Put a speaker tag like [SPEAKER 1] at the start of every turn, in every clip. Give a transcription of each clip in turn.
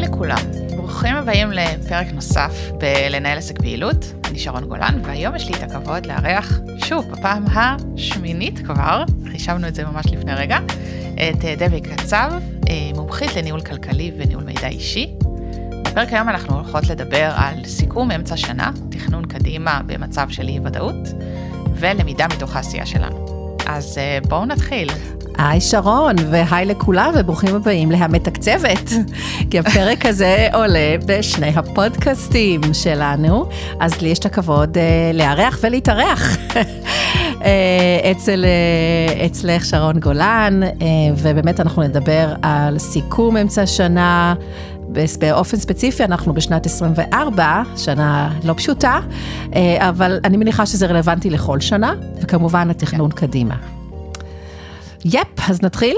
[SPEAKER 1] היי לכולם, ברוכים הבאים לפרק נוסף בלנהל עסק פעילות. אני שרון גולן, והיום יש לי את הכבוד לארח, שוב, בפעם השמינית כבר, חישבנו את זה ממש לפני רגע, את אה, דבי קצב, אה, מומחית לניהול כלכלי וניהול מידע אישי. בפרק היום אנחנו הולכות לדבר על סיכום אמצע שנה, תכנון קדימה במצב של אי ודאות, ולמידה מתוך העשייה שלנו. אז אה, בואו נתחיל.
[SPEAKER 2] היי שרון, והי לכולם, וברוכים הבאים ל"המתקצבת", כי הפרק הזה עולה בשני הפודקאסטים שלנו, אז לי יש את הכבוד uh, לארח ולהתארח. אה, אצל, אה, אצלך שרון גולן, ובאמת אנחנו נדבר על סיכום אמצע שנה, באופן ספציפי, אנחנו בשנת 24, שנה לא פשוטה, אבל אני מניחה שזה רלוונטי לכל שנה, וכמובן התכנון כן. קדימה.
[SPEAKER 1] יפ, אז נתחיל.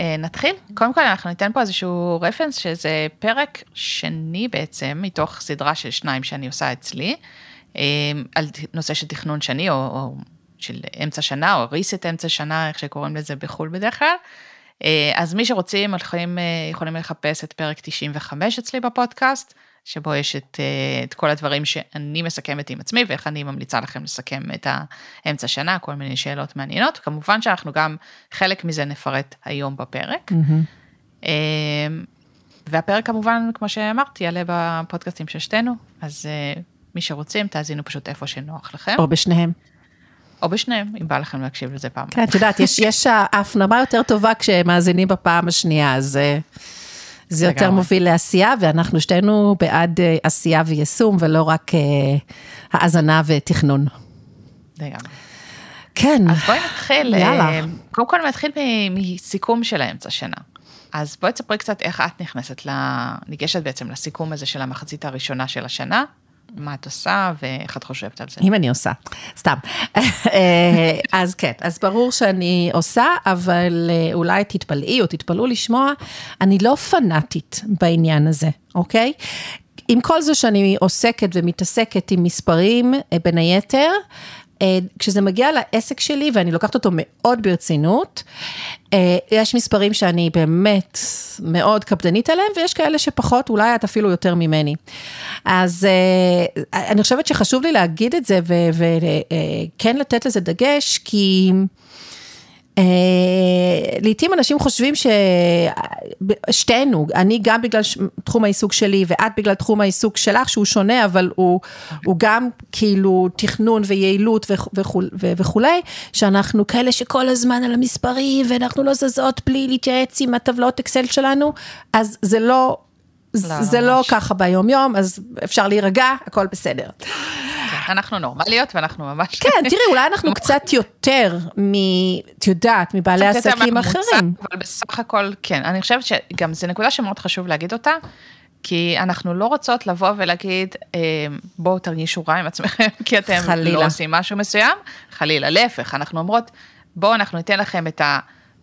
[SPEAKER 1] אה, נתחיל. קודם כל אנחנו ניתן פה איזשהו רפרנס, שזה פרק שני בעצם, מתוך סדרה של שניים שאני עושה אצלי, אה, על נושא של תכנון שני, או, או של אמצע שנה, או ריסט אמצע שנה, איך שקוראים לזה בחו"ל בדרך כלל. אה, אז מי שרוצים יכולים, יכולים לחפש את פרק 95 אצלי בפודקאסט. שבו יש את, אה, את כל הדברים שאני מסכמת עם עצמי ואיך אני ממליצה לכם לסכם את האמצע שנה, כל מיני שאלות מעניינות. כמובן שאנחנו גם, חלק מזה נפרט היום בפרק.
[SPEAKER 2] Mm-hmm.
[SPEAKER 1] והפרק כמובן, כמו שאמרתי, יעלה בפודקאסטים של שתינו, אז אה, מי שרוצים, תאזינו פשוט איפה שנוח לכם. או בשניהם. או בשניהם, אם בא לכם להקשיב לזה פעם. כן, את יודעת, יש,
[SPEAKER 2] יש ההפנמה יותר טובה כשמאזינים בפעם השנייה, אז... זה יותר לגמרי. מוביל לעשייה, ואנחנו שתינו בעד אה, עשייה ויישום, ולא רק אה, האזנה ותכנון.
[SPEAKER 1] כן. אז בואי נתחיל, אה, יאללה. קודם כל נתחיל מסיכום של האמצע שנה. אז בואי תספרי קצת איך את נכנסת, ניגשת בעצם לסיכום הזה של המחצית הראשונה של השנה, מה את עושה ואיך את חושבת על זה. אם אני
[SPEAKER 2] עושה, סתם. אה, אז כן, אז ברור שאני עושה, אבל אה, אולי תתפלאי או תתפלאו לשמוע, אני לא פנאטית בעניין הזה, אוקיי? עם כל זה שאני עוסקת ומתעסקת עם מספרים, אה, בין היתר, אה, כשזה מגיע לעסק שלי, ואני לוקחת אותו מאוד ברצינות, אה, יש מספרים שאני באמת מאוד קפדנית עליהם, ויש כאלה שפחות, אולי את אפילו יותר ממני. אז אה, אני חושבת שחשוב לי להגיד את זה, וכן לתת לזה דגש, כי... אה, לעתים אנשים חושבים ששתינו, אני גם בגלל תחום העיסוק שלי ואת בגלל תחום העיסוק שלך שהוא שונה, אבל הוא, הוא גם כאילו תכנון ויעילות וכולי, שאנחנו כאלה שכל הזמן על המספרים ואנחנו לא זזות בלי להתייעץ עם הטבלאות אקסל שלנו, אז זה לא... לא, זה לא ממש. ככה ביום-יום, אז אפשר להירגע, הכל בסדר. כן,
[SPEAKER 1] אנחנו נורמליות ואנחנו ממש... כן, תראי, אולי
[SPEAKER 2] אנחנו קצת יותר מ... את יודעת, מבעלי עסקים אחרים.
[SPEAKER 1] אבל בסך הכל, כן. אני חושבת שגם זו נקודה שמאוד חשוב להגיד אותה, כי אנחנו לא רוצות לבוא ולהגיד, אמ, בואו תרגישו רע עם עצמכם, כי אתם לא חלילה. לא עושים משהו מסוים. חלילה, להפך, אנחנו אומרות, בואו אנחנו ניתן לכם את ה...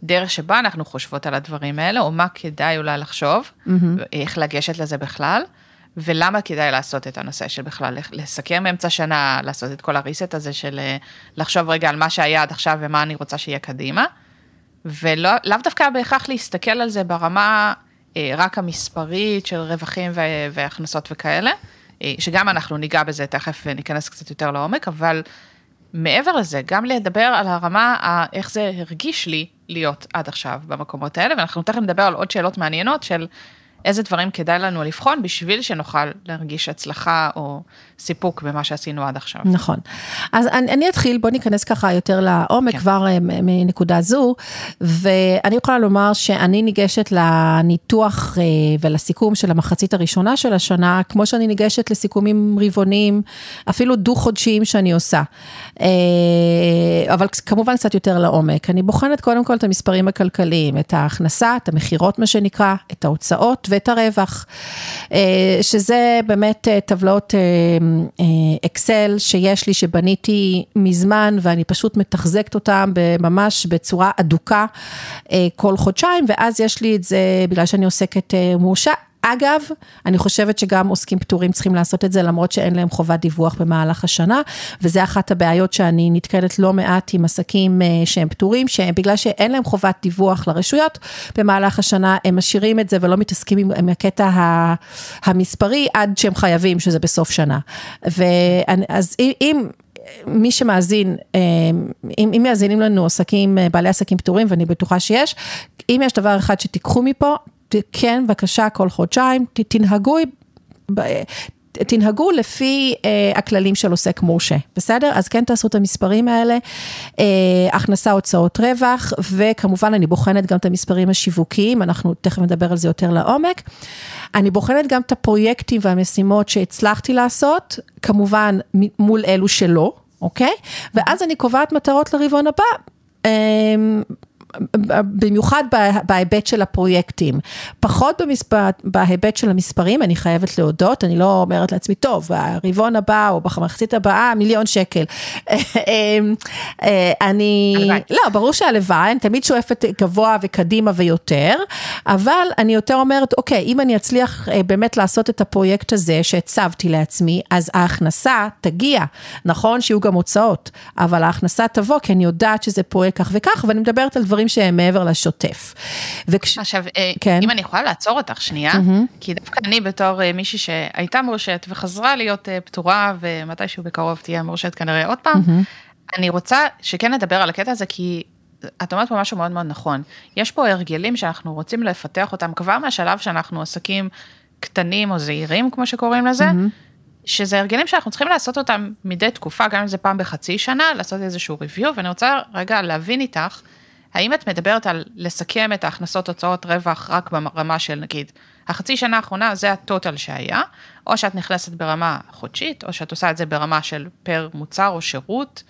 [SPEAKER 1] הדרך שבה אנחנו חושבות על הדברים האלה, או מה כדאי אולי לחשוב, mm-hmm. איך לגשת לזה בכלל, ולמה כדאי לעשות את הנושא של בכלל לסכם באמצע שנה, לעשות את כל הריסט הזה של אה, לחשוב רגע על מה שהיה עד עכשיו ומה אני רוצה שיהיה קדימה, ולאו דווקא בהכרח להסתכל על זה ברמה אה, רק המספרית של רווחים והכנסות וכאלה, אה, שגם אנחנו ניגע בזה תכף וניכנס קצת יותר לעומק, אבל מעבר לזה, גם לדבר על הרמה, איך זה הרגיש לי להיות עד עכשיו במקומות האלה, ואנחנו תכף נדבר על עוד שאלות מעניינות של איזה דברים כדאי לנו לבחון בשביל שנוכל להרגיש הצלחה או סיפוק במה שעשינו עד עכשיו. נכון.
[SPEAKER 2] אז אני, אני אתחיל, בוא ניכנס ככה יותר לעומק כן. כבר אה, מנקודה זו, ואני יכולה לומר שאני ניגשת לניתוח אה, ולסיכום של המחצית הראשונה של השנה, כמו שאני ניגשת לסיכומים רבעונים, אפילו דו-חודשיים שאני עושה. אה, אבל כמובן קצת יותר לעומק. אני בוחנת קודם כל את המספרים הכלכליים, את ההכנסה, את המכירות מה שנקרא, את ההוצאות. ואת הרווח, אה, שזה באמת אה, טבלאות אה, אקסל שיש לי, שבניתי מזמן, ואני פשוט מתחזקת אותן ממש בצורה אדוקה כל חודשיים, ואז יש לי את זה בגלל שאני עוסקת מורשה. אגב, אני חושבת שגם עוסקים פטורים צריכים לעשות את זה, למרות שאין להם חובת דיווח במהלך השנה, וזה אחת הבעיות שאני נתקלת לא מעט עם עסקים אה, שהם פטורים, שבגלל שאין להם חובת דיווח לרשויות, במהלך השנה הם משאירים את זה ולא מתעסקים עם, עם הקטע המספרי עד שהם חייבים, שזה בסוף שנה. ואני, אז אם... מי שמאזין, אה, אם, אם מאזינים לנו עסקים, אה, בעלי עסקים פטורים, ואני בטוחה שיש, אם יש דבר אחד שתיקחו מפה, כן, בבקשה, כל חודשיים, תנהגו, תנהגו לפי אה, הכללים של עוסק מורשה, בסדר? אז כן תעשו את המספרים האלה, אה, הכנסה, הוצאות, רווח, וכמובן אני בוחנת גם את המספרים השיווקיים, אנחנו תכף נדבר על זה יותר לעומק. אני בוחנת גם את הפרויקטים והמשימות שהצלחתי לעשות, כמובן מול אלו שלא, אוקיי? ואז אני קובעת מטרות לרבעון הבא. אה, במיוחד בהיבט של הפרויקטים. פחות במספר, בהיבט של המספרים, אני חייבת להודות, אני לא אומרת לעצמי, טוב, ברבעון הבא או במחצית הבאה, מיליון שקל. אמ, אה, אני, לא, ברור שהלוואי, אני תמיד שואפת גבוה וקדימה ויותר, אבל אני יותר אומרת, אוקיי, אם אני אצליח אה, באמת לעשות את הפרויקט הזה שהצבתי לעצמי, אז ההכנסה תגיע. נכון שיהיו גם הוצאות, אבל ההכנסה תבוא, כי אני יודעת שזה פרויקט כך וכך, ואני מדברת על דברים דברים שהם מעבר לשוטף.
[SPEAKER 1] וכש... עכשיו, אה, כן. אם אני יכולה לעצור אותך שנייה, mm-hmm. כי דווקא אני בתור אה, מישהי שהייתה מורשת וחזרה להיות אה, פתורה, ומתישהו בקרוב תהיה מורשת כנראה עוד פעם, mm-hmm. אני רוצה שכן נדבר על הקטע הזה, כי את אומרת פה משהו מאוד מאוד נכון. יש פה הרגלים שאנחנו רוצים לפתח אותם כבר מהשלב שאנחנו עסקים קטנים או זעירים, כמו שקוראים לזה, mm-hmm. שזה הרגלים שאנחנו צריכים לעשות אותם מדי תקופה, גם אם זה פעם בחצי שנה, לעשות איזשהו review, ואני רוצה רגע להבין איתך, האם את מדברת על לסכם את ההכנסות הוצאות רווח רק ברמה של נגיד, החצי שנה האחרונה זה הטוטל שהיה, או שאת נכנסת ברמה חודשית, או שאת עושה את זה ברמה של פר מוצר או שירות,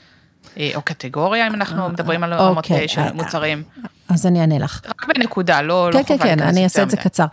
[SPEAKER 1] אה, או קטגוריה, אם אנחנו אה, מדברים על אה, רמות אוקיי. של מוצרים.
[SPEAKER 2] אז אני אענה לך.
[SPEAKER 1] רק בנקודה, לא חובה להיכנס יותר מדי. כן, כן, כן, אני אעשה את זה
[SPEAKER 2] קצר.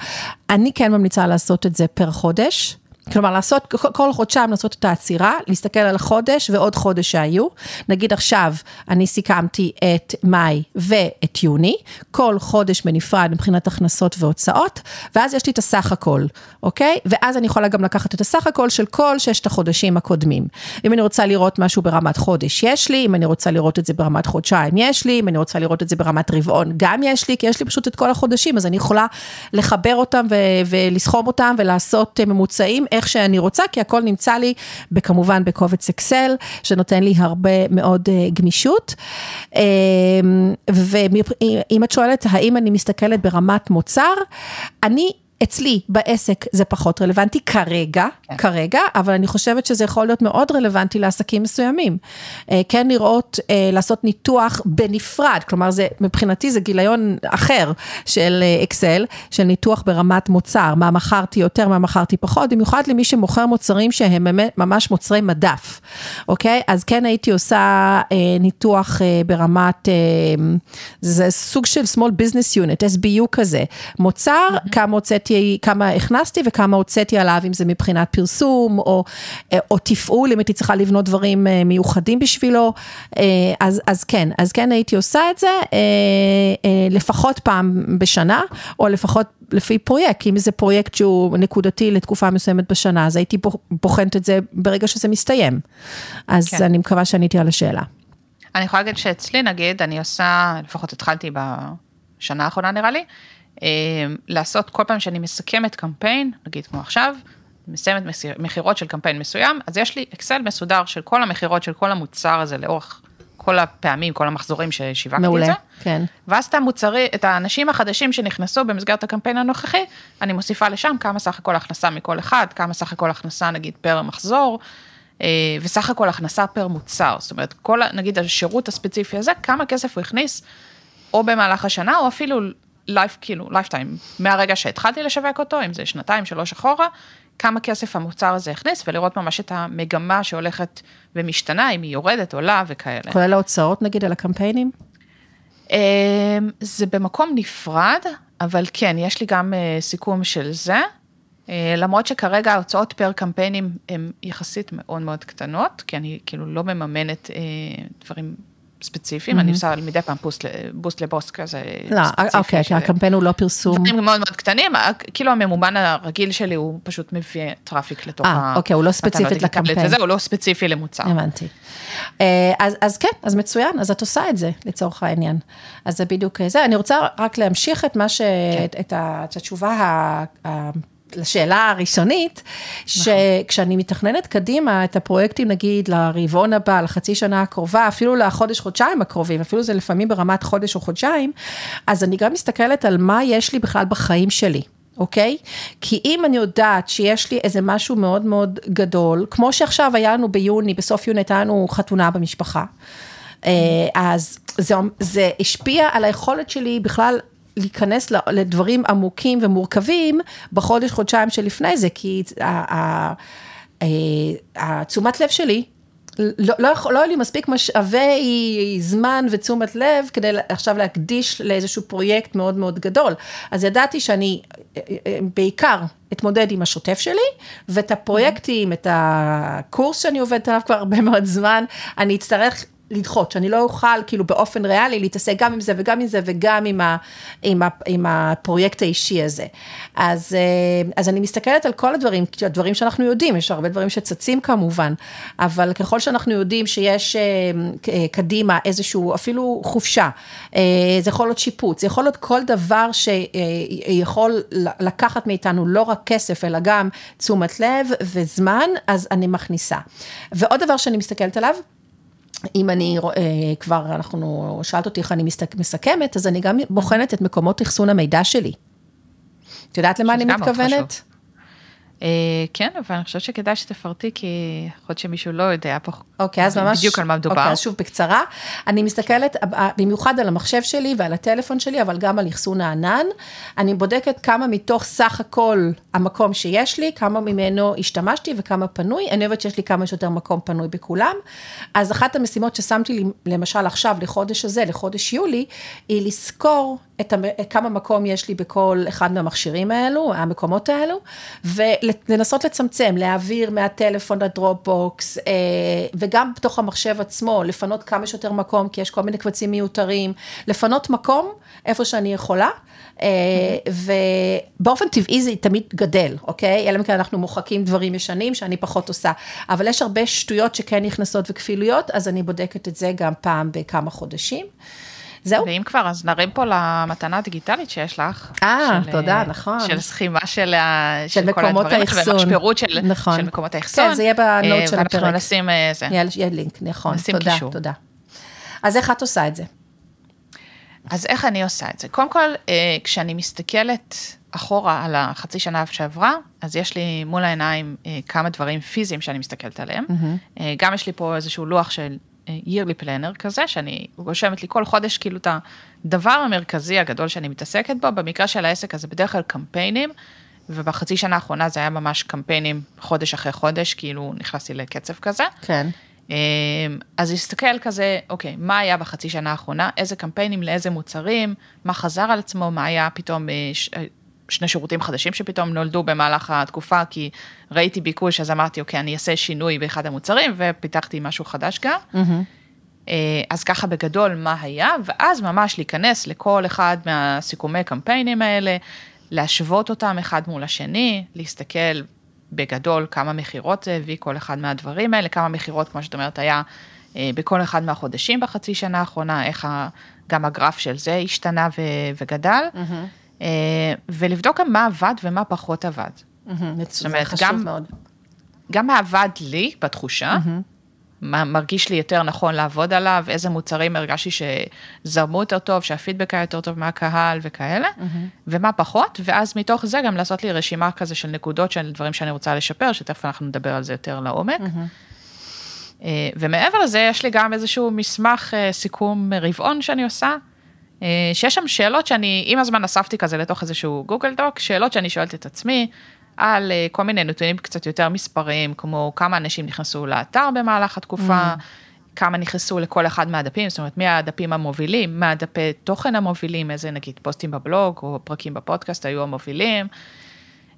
[SPEAKER 2] אני כן ממליצה לעשות את זה פר חודש. כלומר, לעשות כל חודשיים לעשות את העצירה, להסתכל על החודש ועוד חודש שהיו. נגיד עכשיו, אני סיכמתי את מאי ואת יוני, כל חודש בנפרד מבחינת הכנסות והוצאות, ואז יש לי את הסך הכל, אוקיי? ואז אני יכולה גם לקחת את הסך הכל של כל ששת החודשים הקודמים. אם אני רוצה לראות משהו ברמת חודש, יש לי, אם אני רוצה לראות את זה ברמת חודשיים, יש לי, אם אני רוצה לראות את זה ברמת רבעון, גם יש לי, כי יש לי פשוט את כל החודשים, אז אני יכולה לחבר אותם ו- ולסכום אותם ולעשות אה, ממוצעים. איך שאני רוצה, כי הכל נמצא לי, כמובן בקובץ אקסל, שנותן לי הרבה מאוד אה, גמישות. אמ, ואם את שואלת האם אני מסתכלת ברמת מוצר, אני אצלי בעסק זה פחות רלוונטי כרגע, כן. כרגע, אבל אני חושבת שזה יכול להיות מאוד רלוונטי לעסקים מסוימים. אה, כן לראות, אה, לעשות ניתוח בנפרד, כלומר זה, מבחינתי זה גיליון אחר של אה, אקסל, של ניתוח ברמת מוצר, מה מכרתי יותר, מה מכרתי פחות, במיוחד למי שמוכר מוצרים שהם ממש מוצרי מדף, אוקיי? אז כן הייתי עושה ניתוח ברמת, זה סוג של small business unit, SBU כזה, מוצר, mm-hmm. כמה הוצאתי הוצאתי, כמה הכנסתי וכמה הוצאתי עליו, אם זה מבחינת פרסום או, אה, או תפעול, אם הייתי צריכה לבנות דברים אה, מיוחדים בשבילו, אה, אז, אז כן, אז כן הייתי עושה את זה לפחות פעם בשנה, או לפחות לפי פרויקט, אם זה פרויקט שהוא נקודתי לתקופה מסוימת בשנה, אז הייתי בוחנת את זה ברגע שזה מסתיים. אז כן. אני מקווה שעניתי על השאלה.
[SPEAKER 1] אני יכולה להגיד שאצלי, נגיד, אני עושה, לפחות התחלתי בשנה האחרונה נראה לי, אמ, לעשות כל פעם שאני מסכמת קמפיין, נגיד כמו עכשיו, מסיימת מכירות של קמפיין מסוים, אז יש לי אקסל מסודר של כל המכירות של כל המוצר הזה לאורך כל הפעמים, כל המחזורים ששיווקתי את זה. מעולה, כן. ואז את המוצרי, את האנשים החדשים שנכנסו במסגרת הקמפיין הנוכחי, אני מוסיפה לשם כמה סך הכל הכנסה מכל אחד, כמה סך הכל הכנסה נגיד פר מחזור, אה, וסך הכל הכנסה פר מוצר. זאת אומרת, כל, נגיד השירות הספציפי הזה, כמה כסף הוא הכניס, או במהלך השנה, או אפילו לייפ, כאילו, לייפטיים, מהרגע שהתחלתי לשווק אותו, אם זה שנתיים, שלוש אחורה, כמה כסף המוצר הזה הכניס, ולראות ממש את המגמה שהולכת ומשתנה, אם היא יורדת, עולה וכאלה. כולל ההוצאות נגיד על הקמפיינים? אמ, זה במקום נפרד, אבל כן, יש לי גם אה, סיכום של זה. אה, למרות שכרגע ההוצאות פר קמפיינים הן יחסית מאוד מאוד קטנות, כי אני כאילו לא מממנת אה, דברים ספציפיים, אני עושה מדי פעם בוסט לבוסט כזה לא, אה, אוקיי, אוקיי הקמפיין הוא לא פרסום. דברים מאוד מאוד קטנים, אה, כאילו הממומן הרגיל שלי הוא פשוט מביא טראפיק לתוך אה, ה... אה, אוקיי, הוא לא, לא ספציפית לקמפיין. הוא לא ספציפי למוצר. הבנתי.
[SPEAKER 2] אז כן, אז מצוין, אז את עושה את זה לצורך העניין. אז זה בדיוק זה. אני רוצה רק להמשיך את מה ש... כן. את התשובה לשאלה הראשונית, נכון. שכשאני מתכננת קדימה את הפרויקטים, נגיד, לרבעון הבא, לחצי שנה הקרובה, אפילו לחודש-חודשיים הקרובים, אפילו זה לפעמים ברמת חודש או חודשיים, אז אני גם מסתכלת על מה יש לי בכלל בחיים שלי. אוקיי? Okay? כי אם אני יודעת שיש לי איזה משהו מאוד מאוד גדול, כמו שעכשיו היה לנו ביוני, בסוף יוני הייתה לנו חתונה במשפחה, אה, אז זה, זה השפיע על היכולת שלי בכלל להיכנס לדברים עמוקים ומורכבים בחודש, חודשיים שלפני זה, כי אה, התשומת לב שלי, לא, לא, לא היה לי מספיק משאבי זמן ותשומת לב כדי עכשיו להקדיש לאיזשהו פרויקט מאוד מאוד גדול. אז ידעתי שאני אה, אה, בעיקר אתמודד עם השוטף שלי, ואת הפרויקטים, mm-hmm. את הקורס שאני עובדת עליו כבר הרבה מאוד זמן, אני אצטרך לדחות, שאני לא אוכל כאילו באופן ריאלי להתעסק גם עם זה וגם עם זה וגם עם, ה, עם, ה, עם הפרויקט האישי הזה. אז, אה, אז אני מסתכלת על כל הדברים, הדברים שאנחנו יודעים, יש הרבה דברים שצצים כמובן, אבל ככל שאנחנו יודעים שיש אה, אה, קדימה איזשהו, אפילו חופשה, זה יכול להיות שיפוץ, זה יכול להיות כל דבר שיכול לקחת מאיתנו לא רק כסף, אלא גם תשומת לב וזמן, אז אני מכניסה. ועוד דבר שאני מסתכלת עליו, אם אני רואה, כבר, אנחנו, שאלת אותי איך אני מסכמת, אז אני גם בוחנת את מקומות אחסון המידע שלי. את יודעת למה אני מתכוונת?
[SPEAKER 1] חשוב. אה, כן, אבל אני חושבת שכדאי שתפרטי, כי יכול להיות שמישהו לא יודע פה אוקיי, אז ממש, בדיוק על מה מדובר. אוקיי, אז שוב
[SPEAKER 2] בקצרה. אני מסתכלת אה, אה, במיוחד על המחשב שלי ועל הטלפון שלי, אבל גם על אחסון הענן. אני בודקת כמה מתוך סך הכל המקום שיש לי, כמה ממנו השתמשתי וכמה פנוי. אני אוהבת שיש לי כמה שיותר מקום פנוי בכולם. אז אחת המשימות ששמתי לי, למשל עכשיו, לחודש הזה, לחודש יולי, היא לזכור את המ... כמה מקום יש לי בכל אחד מהמכשירים האלו, המקומות האלו, ול... לנסות לצמצם, להעביר מהטלפון לדרופבוקס, אה, וגם בתוך המחשב עצמו, לפנות כמה שיותר מקום, כי יש כל מיני קבצים מיותרים, לפנות מקום איפה שאני יכולה, אה, ובאופן טבעי זה תמיד גדל, אוקיי? אלא אם כן אנחנו מוחקים דברים ישנים שאני פחות עושה, אבל יש הרבה שטויות שכן נכנסות וכפילויות, אז אני בודקת את זה גם פעם בכמה חודשים.
[SPEAKER 1] זהו. ואם כבר, אז נרים פה למתנה הדיגיטלית שיש לך. אה, תודה, אה, נכון. של סכימה של, של, של כל הדברים, ומשפירות של, נכון. של מקומות האחסון. כן, זה יהיה בנוט אה, של הפרק. ואנחנו נשים אה, זה. יהיה, יהיה לינק, נכון. נשים תודה, קישור. תודה. אז איך את עושה את זה? אז איך אני עושה את זה? קודם כל, כשאני מסתכלת אחורה על החצי שנה שעברה, אז יש לי מול העיניים כמה דברים פיזיים שאני מסתכלת עליהם. Mm-hmm. גם יש לי פה איזשהו לוח של yearly planner כזה, שאני רושמת לי כל חודש כאילו את הדבר המרכזי הגדול שאני מתעסקת בו, במקרה של העסק הזה בדרך כלל קמפיינים, ובחצי שנה האחרונה זה היה ממש קמפיינים חודש אחרי חודש, כאילו נכנסתי לקצב כזה. כן. אמ, אז להסתכל כזה, אוקיי, מה היה בחצי שנה האחרונה, איזה קמפיינים, לאיזה מוצרים, מה חזר על עצמו, מה היה פתאום אה, שני שירותים חדשים שפתאום נולדו במהלך התקופה, כי ראיתי ביקוש, אז אמרתי, אוקיי, אני אעשה שינוי באחד המוצרים, ופיתחתי משהו חדש גם. Mm-hmm. אז ככה בגדול מה היה, ואז ממש להיכנס לכל אחד מהסיכומי קמפיינים האלה, להשוות אותם אחד מול השני, להסתכל בגדול כמה מכירות זה הביא כל אחד מהדברים האלה, כמה מכירות, כמו שאת אומרת, היה אה, בכל אחד מהחודשים בחצי שנה האחרונה, איך גם הגרף של זה השתנה וגדל. Mm-hmm. אה, ולבדוק גם מה עבד ומה פחות עבד. זאת אומרת, גם, גם מה עבד לי בתחושה, מה מרגיש לי יותר נכון לעבוד עליו, איזה מוצרים הרגשתי שזרמו יותר טוב, שהפידבק היה יותר טוב מהקהל וכאלה, mm-hmm. ומה פחות, ואז מתוך זה גם לעשות לי רשימה כזה של נקודות של דברים שאני רוצה לשפר, שתכף אנחנו נדבר על זה יותר לעומק. Mm-hmm. ומעבר לזה, יש לי גם איזשהו מסמך אה, סיכום רבעון שאני עושה, אה, שיש שם שאלות שאני עם הזמן אספתי כזה לתוך איזשהו גוגל דוק, שאלות שאני שואלת את עצמי על אה, כל מיני נתונים קצת יותר מספריים, כמו כמה אנשים נכנסו לאתר במהלך התקופה, mm. כמה נכנסו לכל אחד מהדפים, זאת אומרת, מי הדפים המובילים, מה הדפי תוכן המובילים, איזה נגיד פוסטים בבלוג או פרקים בפודקאסט היו המובילים.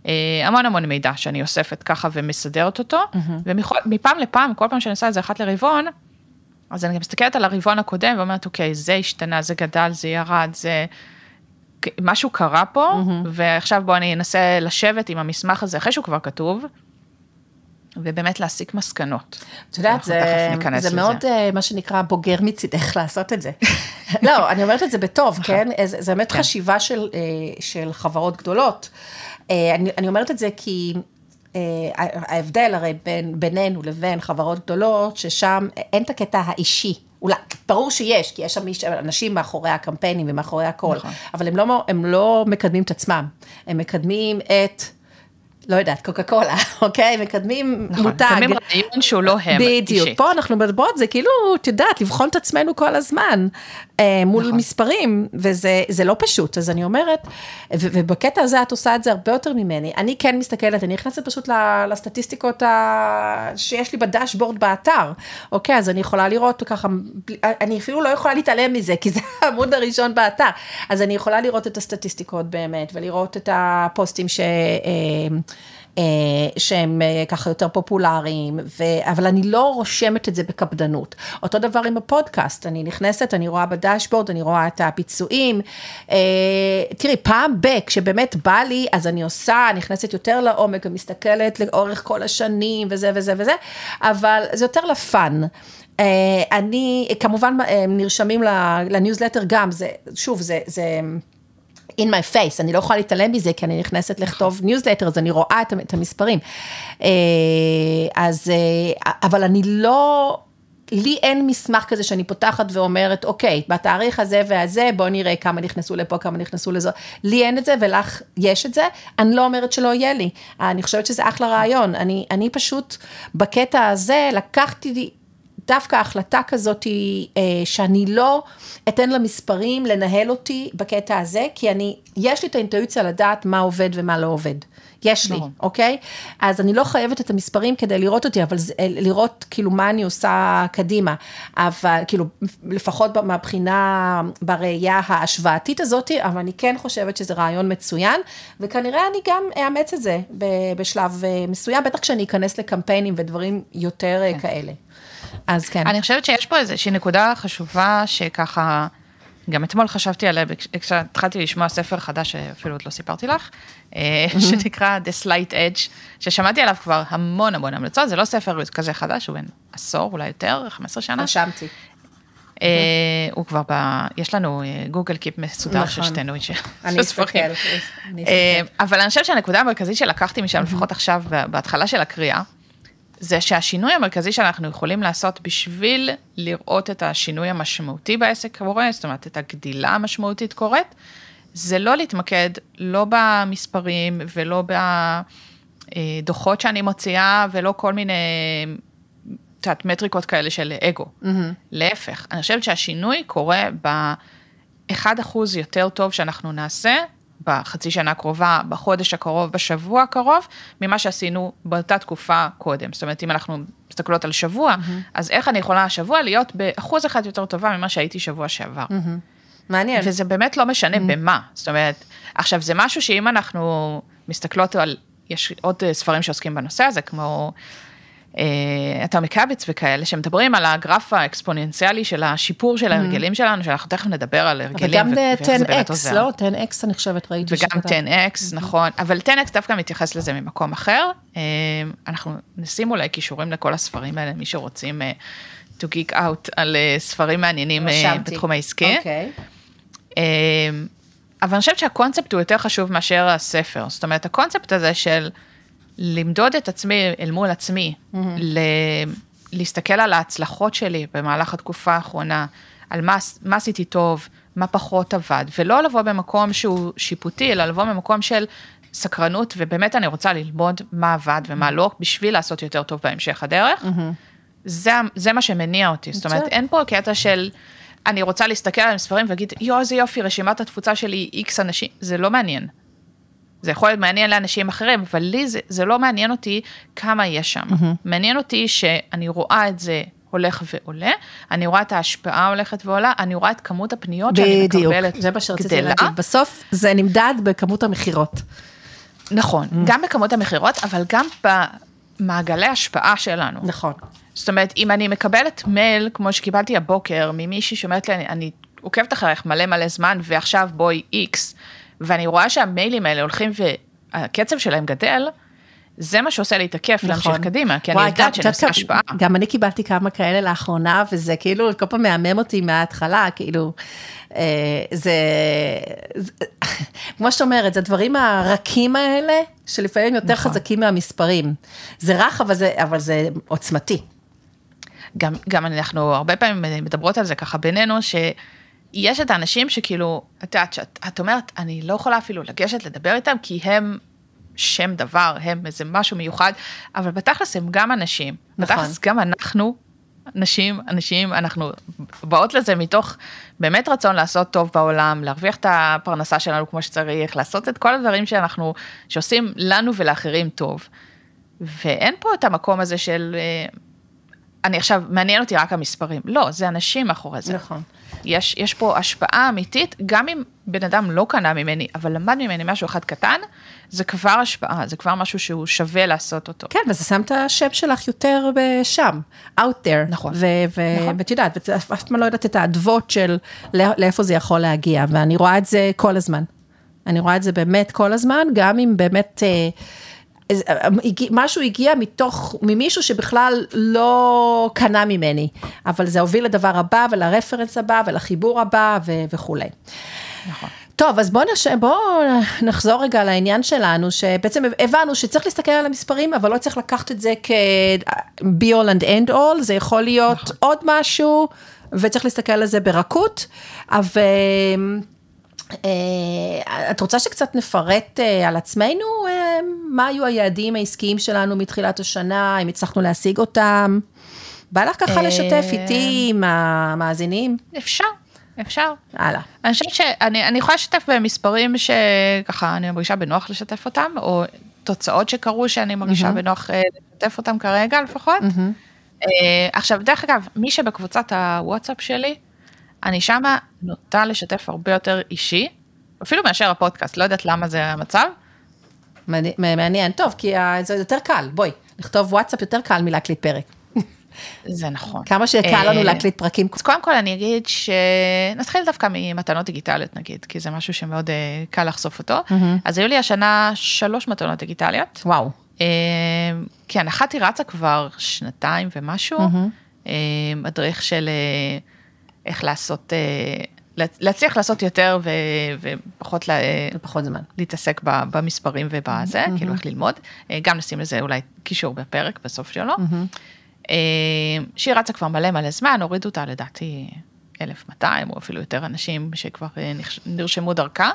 [SPEAKER 1] אה, המון המון מידע שאני אוספת ככה ומסדרת אותו, mm-hmm. ומפעם לפעם, כל פעם שאני עושה את זה אחת לרבעון, אז אני גם מסתכלת על הרבעון הקודם ואומרת, אוקיי, זה השתנה, זה גדל, זה ירד, זה... משהו קרה פה, mm-hmm. ועכשיו בואו אני אנסה לשבת עם המסמך הזה, אחרי שהוא כבר כתוב, ובאמת להסיק מסקנות. את יודעת, זה, זה לזה. מאוד,
[SPEAKER 2] אה, מה שנקרא, בוגר מצידך לעשות את זה. לא, אני אומרת את זה בטוב, נכון. כן? זה, זה באמת כן. חשיבה של, אה, של חברות גדולות. אה, אני, אני אומרת את זה כי אה, ההבדל הרי בין, בינינו לבין חברות גדולות, ששם אין את הקטע האישי. אולי, ברור שיש, כי יש שם אנשים מאחורי הקמפיינים ומאחורי הכל, נכון. אבל הם לא, הם לא מקדמים את עצמם, הם מקדמים את... לא יודעת, קוקה קולה, אוקיי? מקדמים נכון, מותג. נכון, מקדמים
[SPEAKER 1] רעיון שהוא לא הם. בדיוק. פה
[SPEAKER 2] אנחנו מדברות, זה כאילו, את יודעת, לבחון את עצמנו כל הזמן אה, מול נכון. מספרים, וזה לא פשוט. אז אני אומרת, ו- ובקטע הזה את עושה את זה הרבה יותר ממני. אני כן מסתכלת, אני נכנסת פשוט לסטטיסטיקות ה- שיש לי בדשבורד באתר, אוקיי? אז אני יכולה לראות ככה, אני אפילו לא יכולה להתעלם מזה, כי זה העמוד הראשון באתר. אז אני יכולה לראות את הסטטיסטיקות באמת, ולראות את הפוסטים ש... אה, אה, שהם אה, ככה יותר פופולריים, ו... אבל אני לא רושמת את זה בקפדנות. אותו דבר עם הפודקאסט, אני נכנסת, אני רואה בדשבורד, אני רואה את הביצועים. אה, תראי, פעם ב, כשבאמת בא לי, אז אני עושה, נכנסת יותר לעומק ומסתכלת לאורך כל השנים וזה וזה וזה, אבל זה יותר לפאן. Uh, אני, כמובן, הם נרשמים לניוזלטר גם, זה, שוב, זה, זה in my face, אני לא יכולה להתעלם מזה, כי אני נכנסת נכון. לכתוב ניוזלטר, אז אני רואה את, את המספרים. אה, אז, אה, אבל אני לא, לי אין מסמך כזה שאני פותחת ואומרת, אוקיי, בתאריך הזה והזה, בואו נראה כמה נכנסו לפה, כמה נכנסו לזו. לי אין את זה ולך יש את זה, אני לא אומרת שלא יהיה לי. אני חושבת שזה אחלה רעיון. אני, אני פשוט, בקטע הזה, לקחתי... דווקא החלטה כזאת היא אה, שאני לא אתן למספרים לנהל אותי בקטע הזה, כי אני, יש לי את האינטואיציה לדעת מה עובד ומה לא עובד. יש לי, נכון. אוקיי? אז אני לא חייבת את המספרים כדי לראות אותי, אבל זה, אה, לראות כאילו מה אני עושה קדימה. אבל כאילו, לפחות מהבחינה, בראייה ההשוואתית הזאת, אבל אני כן חושבת שזה רעיון מצוין, וכנראה אני גם אאמץ את זה בשלב אה, מסוים, בטח כשאני אכנס לקמפיינים ודברים יותר כן. כאלה.
[SPEAKER 1] אז כן. אני חושבת שיש פה איזושהי נקודה חשובה שככה, גם אתמול חשבתי עליה, כשהתחלתי לשמוע ספר חדש שאפילו עוד לא סיפרתי לך, אה, שנקרא The Slight Edge, ששמעתי עליו כבר המון המון המלצות, זה לא ספר כזה חדש, הוא בן עשור, אולי יותר, 15 שנה. רשמתי. אה, הוא כבר ב... יש לנו גוגל אה, קיפ מסודר של נכון. שתינו, אני אסתכל. אבל אני חושבת שהנקודה המרכזית שלקחתי משם, לפחות עכשיו, בהתחלה של הקריאה, זה שהשינוי המרכזי שאנחנו יכולים לעשות בשביל לראות את השינוי המשמעותי בעסק קורה, זאת אומרת, את הגדילה המשמעותית קורית, זה לא להתמקד לא במספרים ולא בדוחות שאני מוציאה ולא כל מיני, את יודעת, מטריקות כאלה של אגו. Mm-hmm. להפך, אני חושבת שהשינוי קורה ב... 1% יותר טוב שאנחנו נעשה בחצי שנה הקרובה, בחודש הקרוב, בשבוע הקרוב, ממה שעשינו באותה תקופה קודם. זאת אומרת, אם אנחנו מסתכלות על שבוע, mm-hmm. אז איך אני יכולה השבוע להיות באחוז אחד יותר טובה ממה שהייתי שבוע שעבר. Mm-hmm. מעניין. וזה באמת לא משנה mm-hmm. במה. זאת אומרת, עכשיו, זה משהו שאם אנחנו מסתכלות על, יש עוד אה, ספרים שעוסקים בנושא הזה, כמו... אתה מקביץ וכאלה שמדברים על הגרף האקספוננציאלי של השיפור של mm. ההרגלים שלנו, שאנחנו תכף נדבר על הרגלים. אבל וגם 10x, לא? 10x אני חושבת ראיתי. וגם 10x, mm-hmm. נכון, אבל 10x דווקא מתייחס לזה ממקום אחר. אה, אנחנו נשים אולי קישורים לכל הספרים האלה, מי שרוצים אה, to geek out על אה, ספרים מעניינים בתחום העסקי. אוקיי. אבל אני חושבת שהקונספט הוא יותר חשוב מאשר הספר. זאת אומרת, הקונספט הזה של... למדוד את עצמי אל מול עצמי, mm-hmm. ל- להסתכל על ההצלחות שלי במהלך התקופה האחרונה, על מה, מה עשיתי טוב, מה פחות עבד, ולא לבוא במקום שהוא שיפוטי, אלא לבוא במקום של סקרנות, ובאמת אני רוצה ללמוד מה עבד ומה לא, בשביל לעשות יותר טוב בהמשך הדרך. Mm-hmm. זה, זה מה שמניע אותי, זאת אומרת, אין פה קטע של... אני רוצה להסתכל על המספרים ולהגיד, יואו, איזה יופי, רשימת התפוצה שלי היא איקס אנשים, זה לא מעניין. זה יכול להיות מעניין לאנשים אחרים, אבל לי זה, זה לא מעניין אותי כמה יש שם. Mm-hmm. מעניין אותי שאני רואה את זה הולך ועולה, אני רואה את ההשפעה הולכת ועולה, אני רואה את כמות הפניות שאני מקבלת גדלה. בדיוק, זה מה שרציתי להגיד. בסוף זה נמדד בכמות המכירות. נכון, mm. hmm גם בכמות המכירות, אבל גם במעגלי השפעה שלנו. נכון. זאת אומרת, אם אני מקבלת מייל, כמו שקיבלתי הבוקר, ממישהי שאומרת לי, אני, אני עוקבת אחריך מלא מלא זמן, ועכשיו בואי איקס, ואני רואה שהמיילים האלה הולכים והקצב שלהם גדל, זה מה שעושה לי את הכיף נכון. להמשיך קדימה, כי וואי, אני יודעת שאני עושה השפעה.
[SPEAKER 2] גם אני קיבלתי כמה כאלה לאחרונה, וזה כאילו כל פעם מהמם אותי מההתחלה, כאילו, אה, זה, זה, כמו שאת אומרת, זה הדברים הרכים האלה, שלפעמים
[SPEAKER 1] יותר נכון. חזקים מהמספרים. זה רך, אבל זה, אבל זה עוצמתי. גם, גם אנחנו הרבה פעמים מדברות על זה ככה בינינו, ש... יש את האנשים שכאילו, את יודעת, שאת את אומרת, אני לא יכולה אפילו לגשת לדבר איתם, כי הם שם דבר, הם איזה משהו מיוחד, אבל בתכלס הם גם אנשים. נכון. בתכלס גם אנחנו נשים, אנשים, אנחנו באות לזה מתוך באמת רצון לעשות טוב בעולם, להרוויח את הפרנסה שלנו כמו שצריך, לעשות את כל הדברים שאנחנו, שעושים לנו ולאחרים טוב. ואין פה את המקום הזה של, אה, אני עכשיו, מעניין אותי רק המספרים. לא, זה אנשים מאחורי זה. נכון. יש, יש פה השפעה אמיתית, גם אם בן אדם לא קנה ממני, אבל למד ממני משהו אחד קטן, זה כבר השפעה, זה כבר משהו שהוא שווה לעשות אותו. כן,
[SPEAKER 2] וזה שם את השם שלך יותר שם, out there. נכון. ו- נכון. ואת יודעת, ואת אף פעם לא יודעת את האדוות של לא, לאיפה זה יכול להגיע, ואני רואה את זה כל הזמן. אני רואה את זה באמת כל הזמן, גם אם באמת... אה, אה, אה, משהו הגיע מתוך, ממישהו שבכלל לא קנה ממני, אבל זה הוביל לדבר הבא ולרפרנס הבא ולחיבור הבא ו, וכולי. נכון. טוב, אז בואו נש... בוא נחזור רגע לעניין שלנו, שבעצם הבנו שצריך להסתכל על המספרים, אבל לא צריך לקחת את זה כ-be all and end all, זה יכול להיות נכון. עוד משהו, וצריך להסתכל על זה ברכות, אבל... Uh, את רוצה שקצת נפרט uh, על עצמנו? Uh, מה היו היעדים העסקיים שלנו מתחילת השנה? אם הצלחנו להשיג אותם? בא לך ככה uh, לשתף איתי עם
[SPEAKER 1] המאזינים? אפשר. אפשר. הלאה. אני חושבת שאני אני יכולה לשתף במספרים שככה אני מרגישה בנוח לשתף אותם, או תוצאות שקרו שאני מרגישה mm-hmm. בנוח לשתף אותם כרגע לפחות. Mm-hmm. Uh, עכשיו, דרך אגב, מי שבקבוצת הוואטסאפ שלי, אני שמה נוטה לשתף הרבה יותר אישי, אפילו מאשר הפודקאסט, לא יודעת למה זה המצב. מעניין,
[SPEAKER 2] טוב, כי אה, זה יותר קל, בואי, לכתוב וואטסאפ יותר קל מלהקליט פרק.
[SPEAKER 1] זה נכון. כמה שקל לנו אה, להקליט פרקים. אז קודם כל אני אגיד שנתחיל דווקא ממתנות דיגיטליות נגיד, כי זה משהו שמאוד אה, קל לחשוף אותו. Mm-hmm. אז היו לי השנה שלוש מתנות דיגיטליות. וואו. כן, אחת היא רצה כבר שנתיים ומשהו, mm-hmm. מדריך של... איך לעשות, אה, להצליח לעשות יותר ו, ופחות ופחות זמן. להתעסק במספרים ובזה, mm-hmm. כאילו mm-hmm. איך ללמוד. אה, גם נשים לזה אולי קישור בפרק בסוף שלו. Mm-hmm. אה, שהיא רצה כבר מלא מלא זמן, הורידו אותה לדעתי 1,200 או אפילו יותר אנשים שכבר נרשמו דרכה.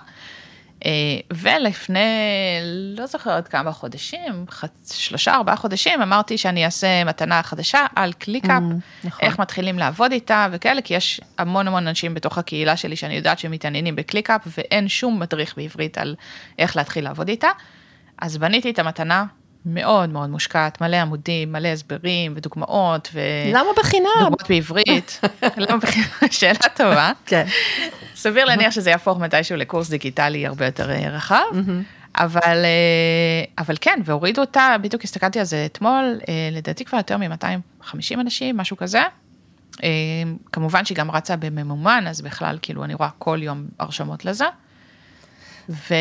[SPEAKER 1] אה, ולפני, לא זוכר עוד כמה חודשים, שלושה, ארבעה חודשים, אמרתי שאני אעשה מתנה חדשה על קליקאפ, mm, נכון. איך מתחילים לעבוד איתה וכאלה, כי יש המון המון אנשים בתוך הקהילה שלי שאני יודעת שהם מתעניינים בקליקאפ, ואין שום מדריך בעברית על איך להתחיל לעבוד איתה. אז בניתי את המתנה מאוד מאוד מושקעת, מלא עמודים, מלא הסברים ודוגמאות. ו... למה בחינם? דוגמאות בעברית. למה בחינם? שאלה טובה. כן. סביר להניח שזה יהפוך מתישהו לקורס דיגיטלי הרבה יותר אה, רחב, אבל, אה, אבל כן, והורידו אותה, בדיוק הסתכלתי על זה אתמול, אה, לדעתי כבר יותר מ-250 אנשים, משהו כזה. כמובן שהיא גם רצה בממומן, אז בכלל, כאילו, אני רואה כל יום הרשמות לזה. ו...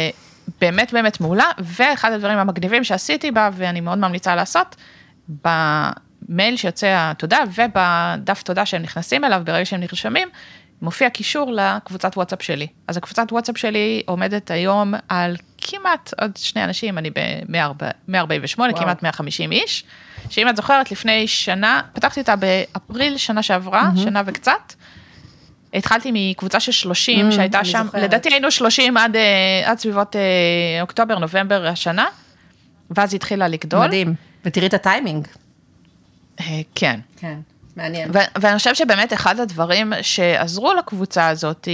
[SPEAKER 1] באמת באמת מעולה, ואחד הדברים המגניבים שעשיתי בה, ואני מאוד ממליצה לעשות, במייל שיוצא התודה ובדף תודה שהם נכנסים אליו ברגע שהם נרשמים, מופיע קישור לקבוצת וואטסאפ שלי. אז הקבוצת וואטסאפ שלי עומדת היום על כמעט עוד שני אנשים, אני ב-148, כמעט 150 איש, שאם את זוכרת, לפני שנה, פתחתי אותה באפריל שנה שעברה, mm-hmm. שנה וקצת. התחלתי מקבוצה של 30 mm, שהייתה שם, זוכרת. לדעתי היינו 30 עד, אה, עד סביבות אה, אוקטובר, נובמבר השנה, ואז התחילה לגדול. מדהים, ותראי את הטיימינג. אה, כן. כן, מעניין. ו- ואני חושבת שבאמת אחד הדברים שעזרו לקבוצה הזאת,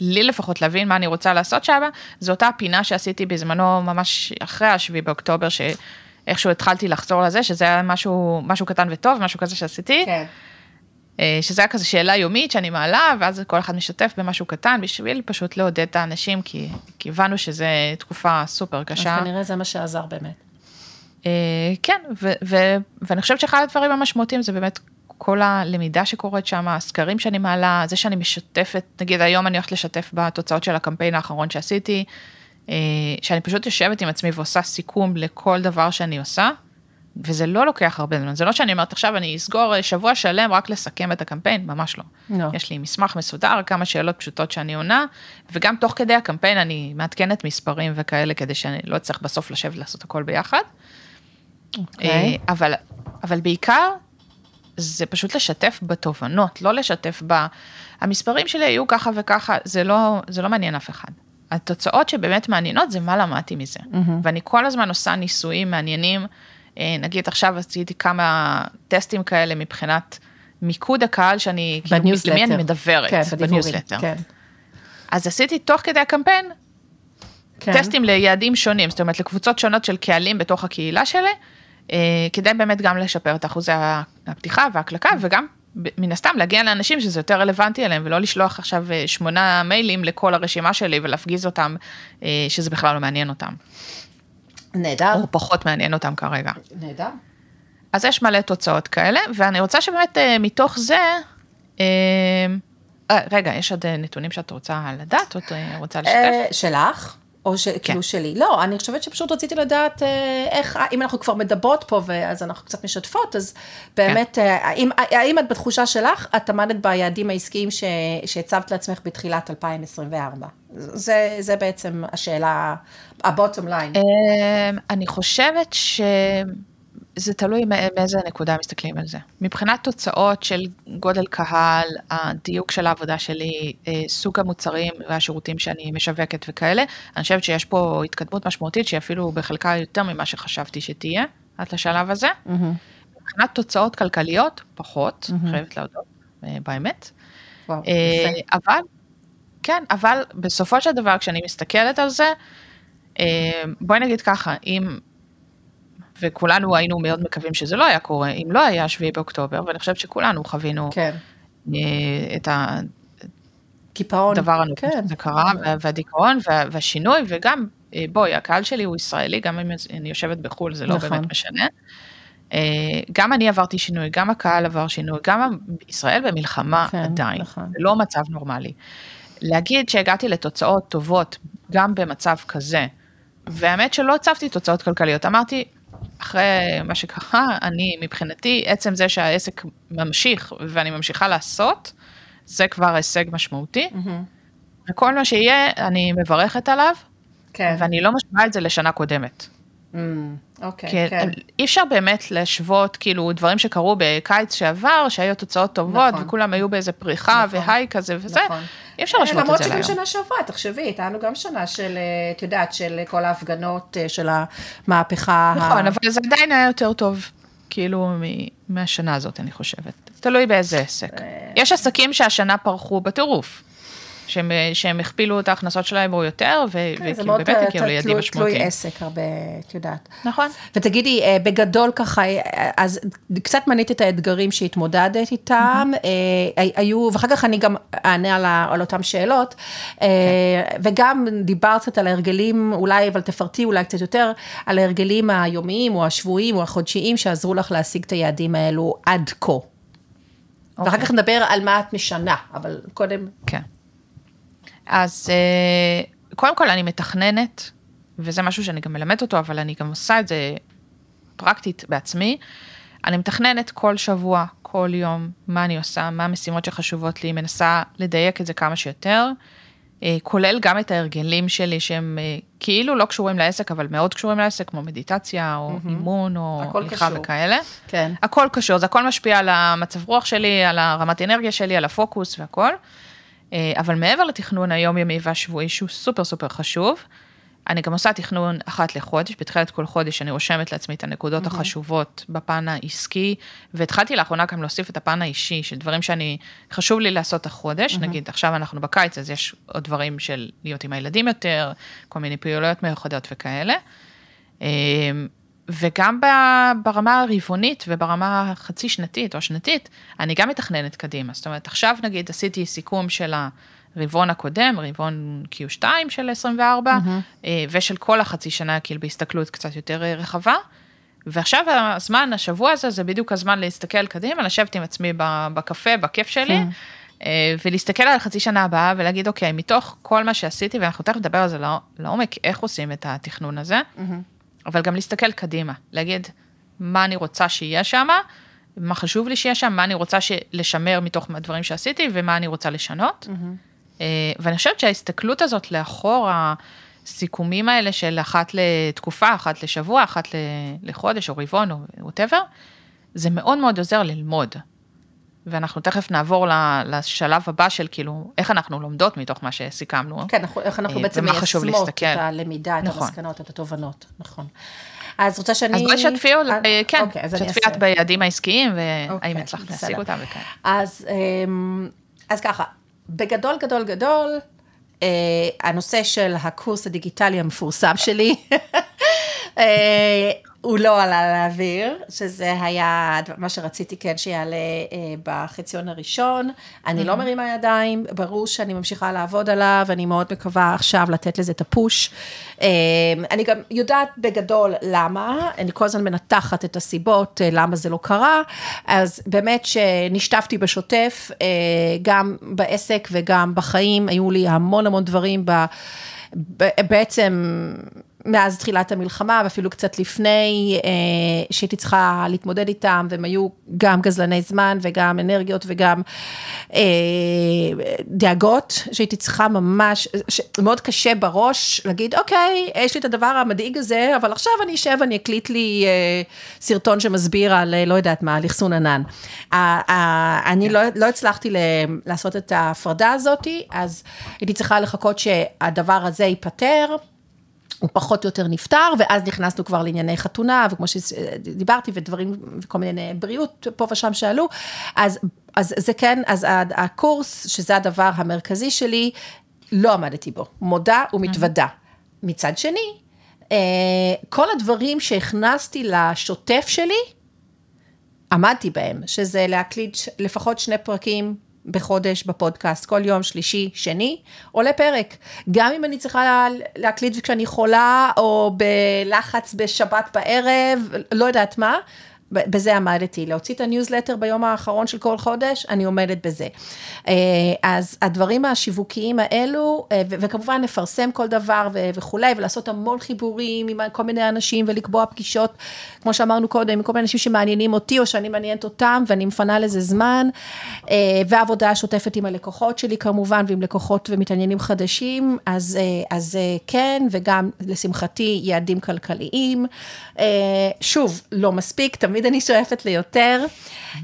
[SPEAKER 1] לי לפחות להבין מה אני רוצה לעשות שם, זו אותה פינה שעשיתי בזמנו ממש אחרי השביעי באוקטובר, שאיכשהו התחלתי לחזור לזה, שזה היה משהו, משהו קטן וטוב, משהו כזה שעשיתי. כן. אה, שזה היה כזה שאלה יומית שאני מעלה, ואז כל אחד משתף במשהו קטן בשביל פשוט לעודד את האנשים, כי, כי הבנו שזו תקופה סופר קשה. אז כנראה זה מה שעזר באמת. אה, כן, ו, ו, ואני חושבת שאחד הדברים המשמעותיים זה באמת כל הלמידה שקורית שם, הסקרים שאני מעלה, זה שאני משתפת, נגיד היום אני הולכת לשתף בתוצאות של הקמפיין האחרון שעשיתי, אה, שאני פשוט יושבת עם עצמי ועושה סיכום לכל דבר שאני עושה. וזה לא לוקח הרבה זמן, זה לא שאני אומרת עכשיו אני אסגור אה, שבוע שלם רק לסכם את הקמפיין, ממש לא. No. לא. יש לי מסמך מסודר, כמה שאלות פשוטות שאני עונה, וגם תוך כדי הקמפיין אני מעדכנת מספרים וכאלה, כדי שאני לא אצטרך בסוף לשבת לעשות הכל ביחד. Okay. אוקיי. אה, אבל, אבל בעיקר, זה פשוט לשתף בתובנות, לא לשתף ב... המספרים שלי היו ככה וככה, זה לא, זה לא מעניין אף אחד. התוצאות שבאמת מעניינות זה מה למדתי מזה. Mm-hmm. ואני כל הזמן עושה ניסויים מעניינים. אה, נגיד עכשיו עשיתי כמה טסטים כאלה מבחינת מיקוד הקהל שאני, כאילו, למי אני מדברת, כן, בניוזלטר. כן. אז עשיתי תוך כדי הקמפיין, כן. טסטים ליעדים שונים, זאת אומרת לקבוצות שונות של קהלים בתוך הקהילה שלי, אה, כדי באמת גם לשפר את אחוזי הפתיחה וההקלקה וגם מן הסתם להגיע לאנשים שזה יותר רלוונטי אליהם ולא לשלוח עכשיו אה, שמונה מיילים לכל הרשימה שלי ולהפגיז אותם, שזה בכלל לא מעניין אותם. נהדר. הוא פחות מעניין אותם כרגע. נהדר. אז יש מלא תוצאות כאלה, ואני רוצה שבאמת אה, מתוך זה, אה, אה רגע, יש עוד אה, נתונים שאת רוצה לדעת או את אה, רוצה לשתף? אה, שלך? או ש... כן. כאילו שלי. לא, אני חושבת שפשוט רציתי לדעת
[SPEAKER 2] איך, אם אנחנו כבר מדברות פה ואז אנחנו קצת משתפות, אז באמת, כן. האם, האם את בתחושה שלך, את עמדת ביעדים העסקיים ש... שהצבת לעצמך בתחילת
[SPEAKER 1] 2024? זה, זה בעצם השאלה, ה-bottom line. אמ, אני חושבת ש... זה תלוי מאיזה נקודה מסתכלים על זה. מבחינת תוצאות של גודל קהל, הדיוק של העבודה שלי, אה, סוג המוצרים והשירותים שאני משווקת וכאלה, אני חושבת שיש פה התקדמות משמעותית שהיא אפילו בחלקה יותר ממה שחשבתי שתהיה, עד לשלב הזה. Mm-hmm. מבחינת תוצאות כלכליות, פחות, mm-hmm. חייבת להודות, אה, באמת. וואו, אה, אבל כן, אבל בסופו של דבר, כשאני מסתכלת על זה, אה, בואי נגיד ככה, אם, וכולנו היינו מאוד מקווים שזה לא היה קורה, אם לא היה 7 באוקטובר, ואני חושבת שכולנו חווינו כן. אה, את ה... קיפאון. דבר הנוקד כן. שזה קרה, והדיכאון וה, והשינוי, וגם, אה, בואי, הקהל שלי הוא ישראלי, גם אם אני יושבת בחו"ל, זה לא נכון. באמת משנה. גם אני עברתי שינוי, גם הקהל עבר שינוי, גם ישראל במלחמה כן, עדיין, נכון. לא מצב נורמלי. להגיד שהגעתי לתוצאות טובות גם במצב כזה, והאמת שלא הצבתי תוצאות כלכליות, אמרתי, אחרי מה שככה, אני מבחינתי, עצם זה שהעסק ממשיך ואני ממשיכה לעשות, זה כבר הישג משמעותי. Mm-hmm. וכל מה שיהיה, אני מברכת עליו, כן. ואני לא משמעה את זה לשנה קודמת. אוקיי, mm, okay, כן. כן. אי אפשר באמת להשוות, כאילו, דברים שקרו בקיץ שעבר, שהיו תוצאות טובות, נכון. וכולם היו באיזה פריחה נכון. והיי כזה וזה, נכון. אי אפשר להשוות את זה להיום. למרות שגם
[SPEAKER 2] שנה שעברה, תחשבי, הייתה לנו גם שנה של, אה, את יודעת, של כל ההפגנות, אה, של
[SPEAKER 1] המהפכה. נכון, ה... אבל זה עדיין היה יותר טוב, כאילו, מ- מהשנה הזאת, אני חושבת. תלוי באיזה עסק. אה. יש עסקים שהשנה פרחו בטירוף. שהם, שהם הכפילו את ההכנסות שלהם או יותר, כן, וכאילו באמת הגיעו לילדים משמעותיים. כן, זה מאוד אה, תלוי עסק
[SPEAKER 2] הרבה, את יודעת. נכון. ותגידי, אה, בגדול ככה, אה, אז קצת מנית את האתגרים שהתמודדת איתם, mm-hmm. היו, ואחר כך אני גם אענה על, על אותן שאלות, כן. וגם דיברת קצת על ההרגלים, אולי, אבל תפרטי אולי קצת יותר, על ההרגלים היומיים או השבועיים או החודשיים שעזרו לך להשיג את היעדים האלו עד כה. Okay. ואחר אוקיי. כך נדבר על מה את משנה, אבל קודם...
[SPEAKER 1] כן. Okay. אז אה, קודם כל אני מתכננת, וזה משהו שאני גם מלמדת אותו, אבל אני גם עושה את זה פרקטית בעצמי. אני מתכננת כל שבוע, כל יום, מה אני עושה, מה המשימות שחשובות לי, מנסה לדייק את זה כמה שיותר, אה, כולל גם את ההרגלים שלי שהם אה, כאילו לא קשורים לעסק, אבל מאוד קשורים לעסק, כמו מדיטציה, או mm-hmm. אימון, או הליכה וכאלה. כן. הכל קשור, זה הכל משפיע על המצב רוח שלי, על הרמת אנרגיה שלי, על הפוקוס והכל. אה, אבל מעבר לתכנון היום היומיומי והשבועי, שהוא סופר סופר חשוב, אני גם עושה תכנון אחת לחודש, בתחילת כל חודש אני רושמת לעצמי את הנקודות mm-hmm. החשובות בפן העסקי, והתחלתי לאחרונה גם להוסיף את הפן האישי של דברים שאני, חשוב לי לעשות החודש, mm-hmm. נגיד עכשיו אנחנו בקיץ, אז יש עוד דברים של להיות עם הילדים יותר, כל מיני פעילויות מיוחדות וכאלה. אה, וגם ברמה הרבעונית וברמה החצי שנתית או השנתית, אני גם מתכננת קדימה. זאת אומרת, עכשיו נגיד עשיתי סיכום של הרבעון הקודם, רבעון Q2 של 24, mm-hmm. אה, ושל כל החצי שנה, כאילו בהסתכלות קצת יותר אה, רחבה. ועכשיו הזמן, השבוע הזה, זה בדיוק הזמן להסתכל קדימה, לשבת עם עצמי בקפה, בכיף שלי, mm-hmm. ולהסתכל על החצי שנה הבאה ולהגיד, אוקיי, מתוך כל מה שעשיתי, ואנחנו תכף נדבר על זה לעומק, איך עושים את התכנון הזה. Mm-hmm. אבל גם להסתכל קדימה, להגיד מה אני רוצה שיהיה שם, מה חשוב לי שיהיה שם, מה אני רוצה לשמר מתוך הדברים שעשיתי ומה אני רוצה לשנות. Mm-hmm. אה, ואני חושבת שההסתכלות הזאת לאחור, הסיכומים האלה של אחת לתקופה, אחת לשבוע, אחת לחודש או רבעון או ווטאבר, זה מאוד מאוד עוזר ללמוד. ואנחנו תכף נעבור לשלב הבא של כאילו, איך אנחנו לומדות מתוך מה שסיכמנו. כן, איך אנחנו אה, בעצם מיישמות את הלמידה, את נכון. המסקנות, את התובנות, נכון. אז רוצה שאני... אז בואי שתפי, על... אה, כן, אוקיי, שתפי את ביעדים העסקיים, והאם אוקיי, הצלחת להשיג אותם וכאלה.
[SPEAKER 2] אז, אמ, אז ככה, בגדול, גדול, גדול, אה, הנושא של הקורס הדיגיטלי המפורסם שלי, הוא לא עלה לאוויר, שזה היה מה שרציתי כן שיעלה אה, בחציון הראשון. אני לא mm-hmm. מרימה ידיים, ברור שאני ממשיכה לעבוד עליו, אני מאוד מקווה עכשיו לתת לזה את הפוש. אה, אני גם יודעת בגדול למה, אני כל הזמן מנתחת את הסיבות אה, למה זה לא קרה, אז באמת שנשטפתי בשוטף, אה, גם בעסק וגם בחיים, היו לי המון המון דברים ב... בעצם מאז תחילת המלחמה, ואפילו קצת לפני, אה, שהייתי צריכה להתמודד איתם, והם היו גם גזלני זמן, וגם אנרגיות, וגם אה, דאגות, שהייתי צריכה ממש, ש... מאוד קשה בראש להגיד, אוקיי, יש לי את הדבר המדאיג הזה, אבל עכשיו אני אשב, אני אקליט לי אה, סרטון שמסביר על, אה, לא יודעת מה, על אחסון ענן. אה, אה, אני yeah. לא, לא הצלחתי ל... לעשות את ההפרדה הזאת, אז הייתי צריכה לחכות שהדבר הזה ייפתר. הוא פחות או יותר נפטר, ואז נכנסנו כבר לענייני חתונה, וכמו שדיברתי, ודברים, וכל מיני בריאות פה ושם שעלו, אז, אז זה כן, אז הקורס, שזה הדבר המרכזי שלי, לא עמדתי בו, מודה ומתוודה. מצד שני, אה, כל הדברים שהכנסתי לשוטף שלי, עמדתי בהם, שזה להקליד לפחות שני פרקים בחודש בפודקאסט, כל יום שלישי, שני, עולה פרק. גם אם אני צריכה להקליט כשאני חולה, או בלחץ בשבת בערב, לא יודעת מה, בזה עמדתי, להוציא את הניוזלטר ביום האחרון של כל חודש, אני עומדת בזה. אה, אז הדברים השיווקיים האלו, אה, וכמובן לפרסם כל דבר וכולי, ולעשות המון חיבורים עם כל מיני אנשים, ולקבוע פגישות, כמו שאמרנו קודם, עם כל מיני אנשים שמעניינים אותי, או שאני מעניינת אותם, ואני מפנה לזה זמן, אה, ועבודה שוטפת עם הלקוחות שלי כמובן, ועם לקוחות ומתעניינים חדשים, אז, אז כן, וגם לשמחתי, יעדים כלכליים. שוב, לא מספיק, תמיד... תמיד אני שואפת ליותר.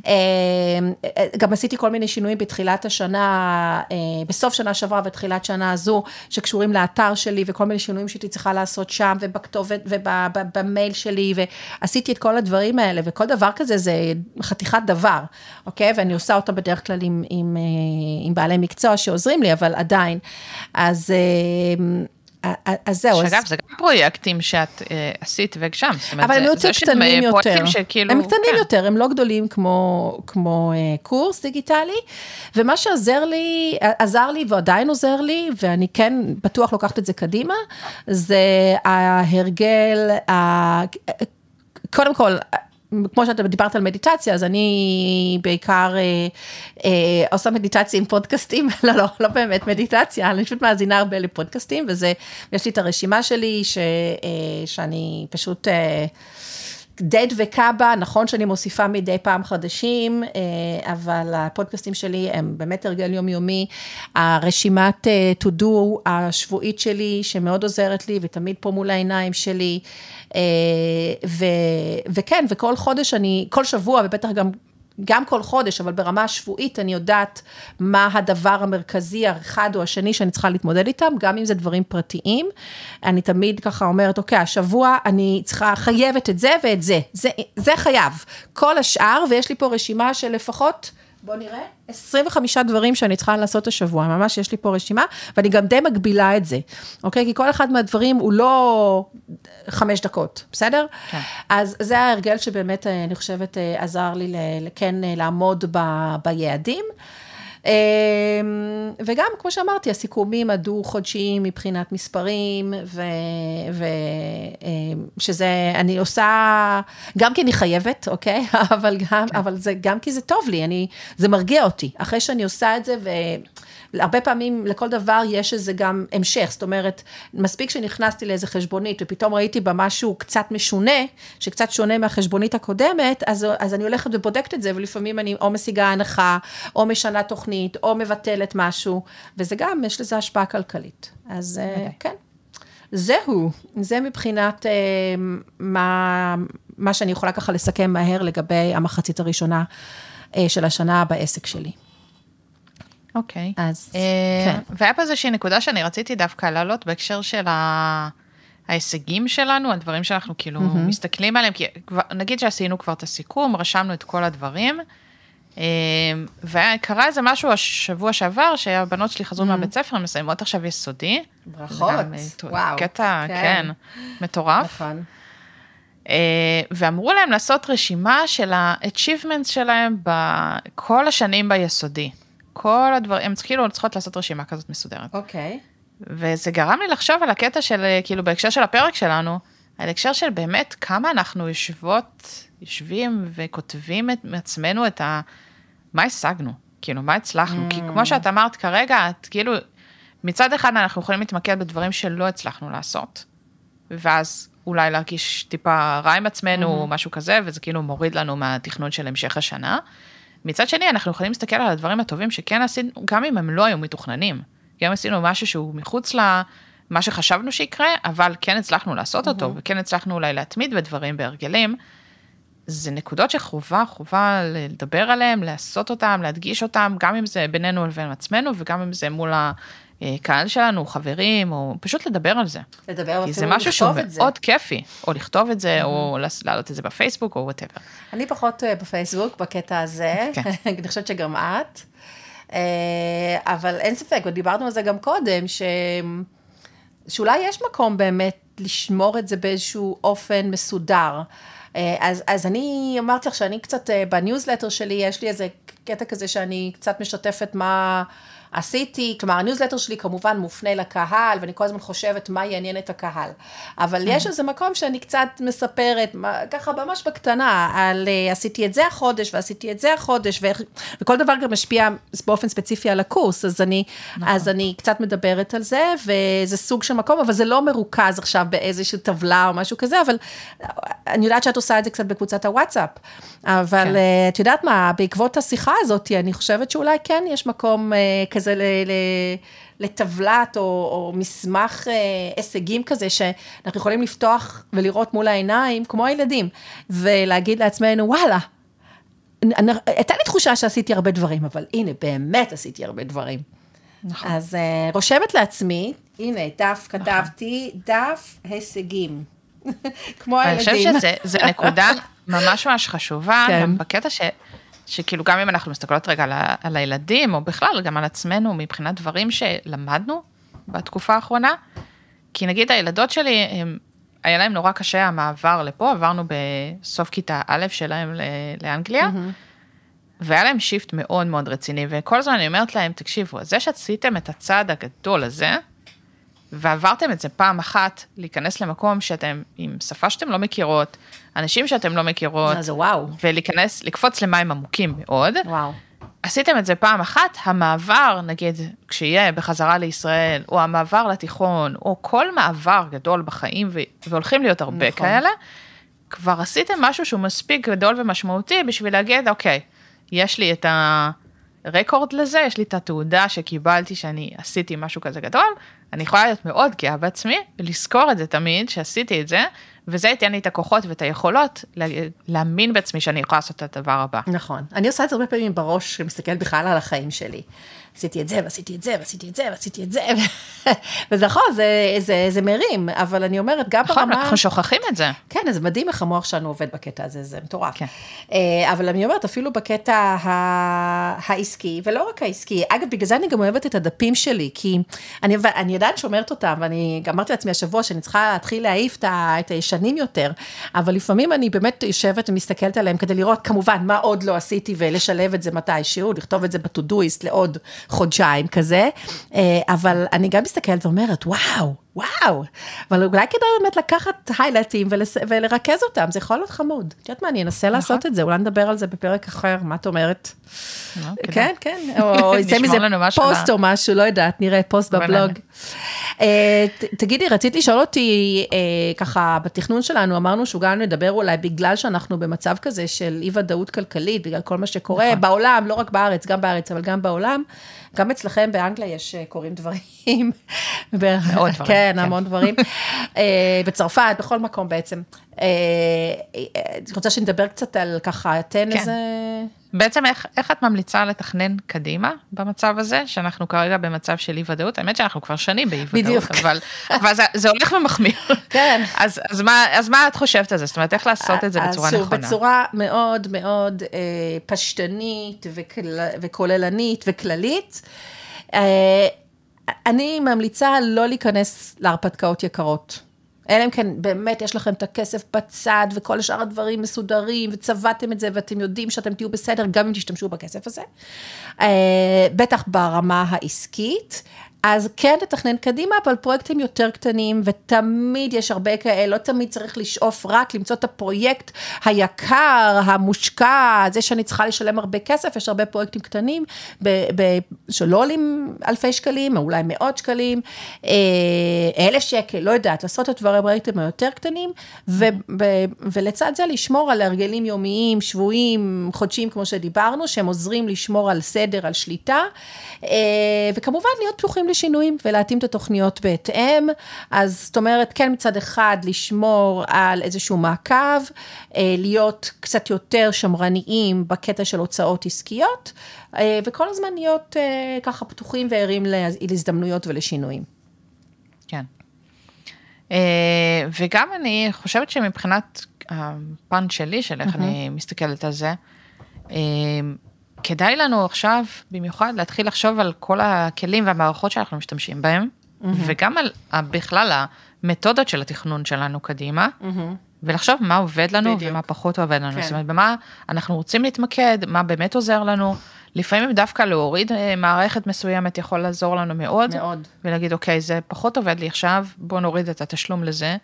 [SPEAKER 2] אה, גם עשיתי כל מיני שינויים בתחילת השנה, אה, בסוף שנה שעברה ותחילת שנה הזו, שקשורים לאתר שלי וכל מיני שינויים שהייתי צריכה לעשות שם ובכתובת ובמייל שלי, ועשיתי את כל הדברים האלה, וכל דבר כזה זה חתיכת דבר, אוקיי? ואני עושה אותו בדרך כלל עם, עם, אה, עם בעלי מקצוע שעוזרים לי, אבל עדיין. אז... אז זהו. שאגב, אז... זה
[SPEAKER 1] גם פרויקטים שאת אה, עשית וגשם. אבל הם היו קטנים אה, יותר. שכאילו, הם קטנים כן.
[SPEAKER 2] יותר, הם לא גדולים כמו, כמו אה, קורס דיגיטלי. ומה שעזר לי, עזר לי ועדיין עוזר לי, ואני כן בטוח לוקחת את זה קדימה, זה ההרגל, ה... קודם כל, כמו שאתה דיברת על מדיטציה, אז אני בעיקר אה, אה, עושה מדיטציה עם פודקאסטים, לא, לא, לא באמת מדיטציה, אני פשוט מאזינה הרבה לפודקאסטים, וזה, יש לי את הרשימה שלי, ש, אה, שאני פשוט... אה, דד וקאבה, נכון שאני מוסיפה מדי פעם חדשים, אה, אבל הפודקאסטים שלי הם באמת הרגל יומיומי. הרשימת אה, to do השבועית שלי, שמאוד עוזרת לי, ותמיד פה מול העיניים שלי. אה, ו, וכן, וכל חודש אני, כל שבוע, ובטח גם גם כל חודש, אבל ברמה השבועית אני יודעת מה הדבר המרכזי, האחד או השני שאני צריכה להתמודד איתם, גם אם זה דברים פרטיים. אני תמיד ככה אומרת, אוקיי, השבוע אני צריכה, חייבת את זה ואת זה, זה, זה חייב. כל השאר, ויש לי פה רשימה של לפחות... בוא נראה. 25 דברים שאני צריכה לעשות השבוע, ממש יש לי פה רשימה, ואני גם די מגבילה את זה, אוקיי? כי כל אחד מהדברים הוא לא חמש דקות, בסדר? כן. אז זה ההרגל שבאמת, אה, אני חושבת, אה, עזר לי כן אה, לעמוד ב, ביעדים. אמ, וגם, כמו שאמרתי, הסיכומים הדו-חודשיים מבחינת מספרים, ושזה, אמ, אני עושה, גם כי אני חייבת, אוקיי? אבל גם, כן. אבל זה גם כי זה טוב לי, אני, זה מרגיע אותי. אחרי שאני עושה את זה, ו... הרבה פעמים לכל דבר יש איזה גם המשך, זאת אומרת, מספיק שנכנסתי לאיזה חשבונית ופתאום ראיתי בה משהו קצת משונה, שקצת שונה מהחשבונית הקודמת, אז, אז אני הולכת ובודקת את זה, ולפעמים אני או משיגה הנחה, או משנה תוכנית, או מבטלת משהו, וזה גם, יש לזה השפעה כלכלית. אז okay. אה, כן. זהו, זה מבחינת אה, מה, מה שאני יכולה ככה לסכם מהר לגבי המחצית הראשונה אה, של השנה בעסק שלי. אוקיי. אז אה, כן.
[SPEAKER 1] והיה פה איזושהי נקודה שאני רציתי דווקא להעלות בהקשר של ה... ההישגים שלנו, הדברים שאנחנו כאילו mm-hmm. מסתכלים עליהם, כי כבר, נגיד שעשינו כבר את הסיכום, רשמנו את כל הדברים, אמ, וקרה איזה משהו השבוע שעבר, שהבנות שלי חזרו mm-hmm. מהבית ספר, הן מסיימות עכשיו יסודי. ברכות, גם, אה, וואו. קטע, כן, כן מטורף. נכון. אה, ואמרו להם לעשות רשימה של ה-achievements שלהם בכל השנים ביסודי. כל הדברים, הם כאילו צריכות לעשות רשימה כזאת מסודרת. אוקיי. Okay. וזה גרם לי לחשוב על הקטע של, אה, כאילו, בהקשר של הפרק שלנו, על הקשר של באמת כמה אנחנו יושבות, יושבים וכותבים את מעצמנו את ה... מה השגנו? כאילו, מה הצלחנו? Mm. כי כמו mm. שאת אמרת כרגע, את כאילו, מצד אחד אנחנו יכולים להתמקד בדברים שלא הצלחנו לעשות, ואז אולי להרגיש טיפה רע עם עצמנו, mm-hmm. משהו כזה, וזה כאילו מוריד לנו מהתכנון של המשך השנה. מצד שני, אנחנו יכולים להסתכל על הדברים הטובים שכן עשינו, גם אם הם לא היו מתוכננים. גם עשינו משהו שהוא מחוץ למה שחשבנו שיקרה, אבל כן הצלחנו לעשות אותו, mm-hmm. וכן הצלחנו אולי להתמיד בדברים, בהרגלים. זה נקודות שחובה, חובה לדבר עליהן, לעשות אותן, להדגיש אותן, גם אם זה בינינו לבין עצמנו, וגם אם זה מול אה, קהל שלנו, חברים, או פשוט לדבר על זה.
[SPEAKER 2] לדבר, אפילו לכתוב את זה. כי זה משהו שהוא מאוד
[SPEAKER 1] כיפי, או לכתוב את זה, mm-hmm. או להעלות את זה בפייסבוק, או וואטאבר.
[SPEAKER 2] אני פחות אה, בפייסבוק בקטע הזה, כן. אני חושבת שגם את, אה, אבל אין ספק, ודיברנו על זה גם קודם, ש... שאולי יש מקום באמת לשמור את זה באיזשהו אופן מסודר. אז, אז אני אמרתי לך שאני קצת, בניוזלטר שלי, יש לי איזה קטע כזה שאני קצת משתפת מה... עשיתי, כלומר הניוזלטר שלי כמובן מופנה לקהל, ואני כל הזמן חושבת מה יעניין את הקהל. אבל יש אה. איזה מקום שאני קצת מספרת, ככה ממש בקטנה, על אה, עשיתי את זה החודש, ועשיתי את זה החודש, וכל דבר גם משפיע באופן ספציפי על הקורס, אז אני, נכון. אז אני קצת מדברת על זה, וזה סוג של מקום, אבל זה לא מרוכז עכשיו באיזושהי טבלה או משהו כזה, אבל אה, אני יודעת שאת עושה את זה קצת בקבוצת הוואטסאפ, אבל כן. את יודעת מה, בעקבות השיחה הזאת, אני חושבת שאולי כן יש מקום... כזה ל, ל, לטבלת או, או מסמך אה, הישגים כזה, שאנחנו יכולים לפתוח ולראות מול העיניים, כמו הילדים, ולהגיד לעצמנו, וואלה, הייתה לי תחושה שעשיתי הרבה דברים, אבל הנה, באמת עשיתי הרבה דברים. נכון. אז אה, רושמת לעצמי, הנה, דף נכון. כתבתי, דף הישגים. כמו הילדים. אני חושבת שזה נקודה
[SPEAKER 1] ממש ממש חשובה, כן. גם בקטע ש... שכאילו גם אם אנחנו מסתכלות רגע על, ה, על הילדים, או בכלל גם על עצמנו, מבחינת דברים שלמדנו בתקופה האחרונה, כי נגיד הילדות שלי, הם, היה להם נורא קשה המעבר לפה, עברנו בסוף כיתה א' שלהם לאנגליה, mm-hmm. והיה להם שיפט מאוד מאוד רציני, וכל הזמן אני אומרת להם, תקשיבו, זה שעשיתם את הצעד הגדול הזה, ועברתם את זה פעם אחת, להיכנס למקום שאתם עם שפה שאתם לא מכירות, אנשים שאתם לא מכירות. אז וואו. ולהיכנס, לקפוץ למים עמוקים מאוד. וואו. עשיתם את זה פעם אחת, המעבר, נגיד, כשיהיה בחזרה לישראל, או המעבר לתיכון, או כל מעבר גדול בחיים, והולכים להיות הרבה נכון. כאלה, כבר עשיתם משהו שהוא מספיק גדול ומשמעותי בשביל להגיד, אוקיי, יש לי את הרקורד לזה, יש לי את התעודה שקיבלתי שאני עשיתי משהו כזה גדול, אני יכולה להיות מאוד גאה בעצמי, ולזכור את זה תמיד, שעשיתי את זה, וזה ייתן לי את הכוחות ואת היכולות להאמין בעצמי שאני יכולה לעשות את הדבר הבא. נכון. אני עושה את זה הרבה פעמים בראש, מסתכלת בכלל על החיים שלי. עשיתי
[SPEAKER 2] את זה, ועשיתי את זה, ועשיתי את זה, ועשיתי את זה, וזה נכון, זה, זה, זה מרים, אבל אני אומרת, גם נכון, ברמה... נכון, אנחנו שוכחים את זה. כן, זה מדהים איך המוח שלנו עובד בקטע הזה, זה מטורף. כן. אה, אבל אני אומרת, אפילו בקטע ה... העסקי, ולא רק העסקי, אגב, בגלל זה אני גם אוהבת את הדפים שלי, כי אני, אני עדיין שומרת אותם, ואני גם אמרתי לעצמי השבוע שאני צריכה להתחיל להעיף את הישנים. ישנים יותר, אבל לפעמים אני באמת יושבת ומסתכלת עליהם כדי לראות כמובן מה עוד לא עשיתי ולשלב את זה מתישהו, לכתוב את זה בטודויסט לעוד חודשיים כזה, אה, אבל אני גם מסתכלת ואומרת, וואו, וואו, אבל אולי כדאי באמת לקחת היילטים ולס... ולרכז אותם, זה יכול להיות חמוד. את יודעת מה, אני אנסה נכון. לעשות את זה, אולי נדבר על זה בפרק אחר, מה את אומרת?
[SPEAKER 1] לא, כן, כן, או יצא מזה פוסט או
[SPEAKER 2] משהו, לא יודעת, נראה פוסט בבלוג. uh, תגידי, רצית לשאול אותי, uh, ככה, בתכנון שלנו אמרנו שהוא גם נדבר אולי בגלל שאנחנו במצב כזה של אי ודאות כלכלית, בגלל כל מה שקורה נכון. בעולם, לא רק בארץ, גם בארץ, אבל גם בעולם. גם אצלכם באנגליה יש, אה, קורים דברים. מאוד דברים. כן, כן, המון דברים. אה, בצרפת, בכל מקום בעצם. את
[SPEAKER 1] אה, אה, רוצה שנדבר קצת על ככה, תן כן. איזה... בעצם איך, איך את ממליצה לתכנן קדימה במצב הזה, שאנחנו כרגע במצב של אי ודאות? האמת שאנחנו כבר שנים באי ודאות, בדיוק. אבל, אבל זה, זה הולך ומחמיר. כן. אז, אז, מה, אז מה את חושבת על זה? זאת אומרת, איך לעשות את זה בצורה אה, נכונה? אז בצורה
[SPEAKER 2] מאוד מאוד אה, פשטנית וכל, וכוללנית וכללית. אה, אני ממליצה לא להיכנס להרפתקאות יקרות. אלא אם כן באמת יש לכם את הכסף בצד, וכל שאר הדברים מסודרים, וצבעתם את זה, ואתם יודעים שאתם תהיו בסדר, גם אם תשתמשו בכסף הזה. אה, בטח ברמה העסקית. אז כן לתכנן קדימה, אבל פרויקטים יותר קטנים, ותמיד יש הרבה כאלה, לא תמיד צריך לשאוף רק למצוא את הפרויקט היקר, המושקע, זה שאני צריכה לשלם הרבה כסף, יש הרבה פרויקטים קטנים, ב- ב- שלא עולים אלפי שקלים, או אולי מאות שקלים, אה, אלף שקל, לא יודעת, לעשות את דברי הפרויקטים היותר קטנים, ו- ו- ולצד זה לשמור על הרגלים יומיים, שבועיים, חודשיים, כמו שדיברנו, שהם עוזרים לשמור על סדר, על שליטה, אה, וכמובן להיות פתוחים. לשינויים ולהתאים את התוכניות בהתאם. אז זאת אומרת, כן מצד אחד לשמור על איזשהו מעקב, אה, להיות קצת יותר שמרניים בקטע של הוצאות עסקיות, אה, וכל הזמן להיות אה, ככה פתוחים וערים להזדמנויות ולשינויים.
[SPEAKER 1] כן. וגם אני חושבת שמבחינת הפן שלי, של איך mm-hmm. אני מסתכלת על זה, כדאי לנו עכשיו במיוחד להתחיל לחשוב על כל הכלים והמערכות שאנחנו משתמשים בהם, mm-hmm. וגם על בכלל המתודות של התכנון שלנו קדימה, mm-hmm. ולחשוב מה עובד לנו בדיוק. ומה פחות עובד לנו. כן. זאת אומרת, במה אנחנו רוצים להתמקד, מה באמת עוזר לנו. לפעמים דווקא להוריד אה, מערכת מסוימת יכול לעזור לנו מאוד. מאוד. ולהגיד, אוקיי, זה פחות עובד לי עכשיו, בוא נוריד את התשלום לזה.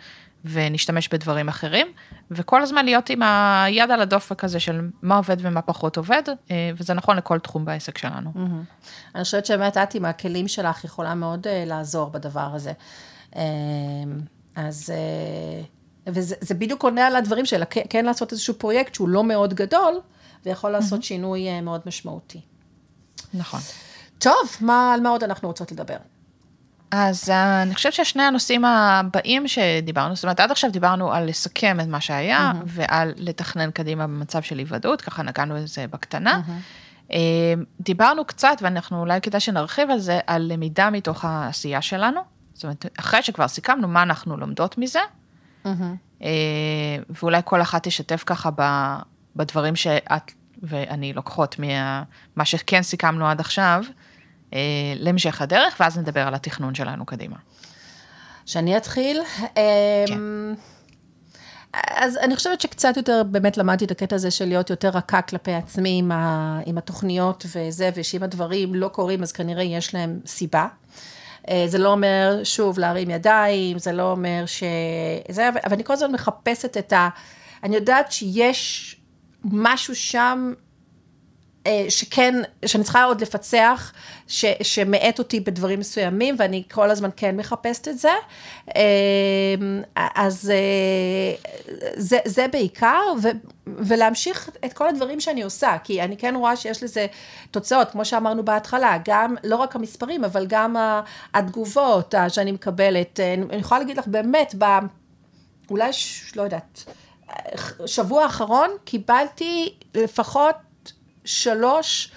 [SPEAKER 1] ונשתמש בדברים אחרים, וכל הזמן להיות עם היד על הדופק הזה של מה עובד ומה פחות עובד, אה, וזה נכון לכל תחום בעסק שלנו. Mm-hmm.
[SPEAKER 2] אני חושבת שבאמת את עם הכלים שלך יכולה מאוד uh, לעזור בדבר הזה. Uh, אז... uh, וזה בדיוק עונה על הדברים של כן לעשות איזשהו פרויקט שהוא לא מאוד גדול, ויכול לעשות mm-hmm. שינוי מאוד משמעותי.
[SPEAKER 1] נכון. טוב, מה, על מה עוד אנחנו רוצות לדבר? אז אה, אני חושבת ששני הנושאים הבאים שדיברנו, זאת אומרת, עד עכשיו דיברנו על לסכם את מה שהיה, mm-hmm. ועל לתכנן קדימה במצב של היוודאות, ככה נגענו את זה בקטנה. Mm-hmm. דיברנו קצת, ואנחנו אולי כדאי שנרחיב על זה, על למידה מתוך העשייה שלנו. זאת אומרת, אחרי שכבר סיכמנו מה אנחנו לומדות מזה, mm-hmm. ואולי כל אחת תשתף ככה בדברים שאת ואני לוקחות ממה שכן סיכמנו עד עכשיו. אה, להמשך הדרך, ואז נדבר על התכנון שלנו קדימה. שאני אתחיל? אמ, כן. אז אני
[SPEAKER 2] חושבת שקצת יותר באמת למדתי את הקטע הזה של להיות יותר רכה כלפי עצמי עם, ה, עם התוכניות וזה, ושאם הדברים לא קורים אז כנראה יש להם סיבה. אה, זה לא אומר, שוב, להרים ידיים, זה לא אומר ש... זה, אבל אני כל הזמן מחפשת את ה... אני יודעת שיש משהו שם אה, שכן, שאני צריכה עוד לפצח, ש, שמאט אותי בדברים מסוימים, ואני כל הזמן כן מחפשת את זה. אה, אז אה, זה, זה בעיקר, ו, ולהמשיך את כל הדברים שאני עושה, כי אני כן רואה שיש לזה תוצאות, כמו שאמרנו בהתחלה, גם, לא רק המספרים, אבל גם התגובות שאני מקבלת. אני יכולה להגיד לך, באמת, ב... אולי, לא יודעת, שבוע האחרון קיבלתי לפחות שלוש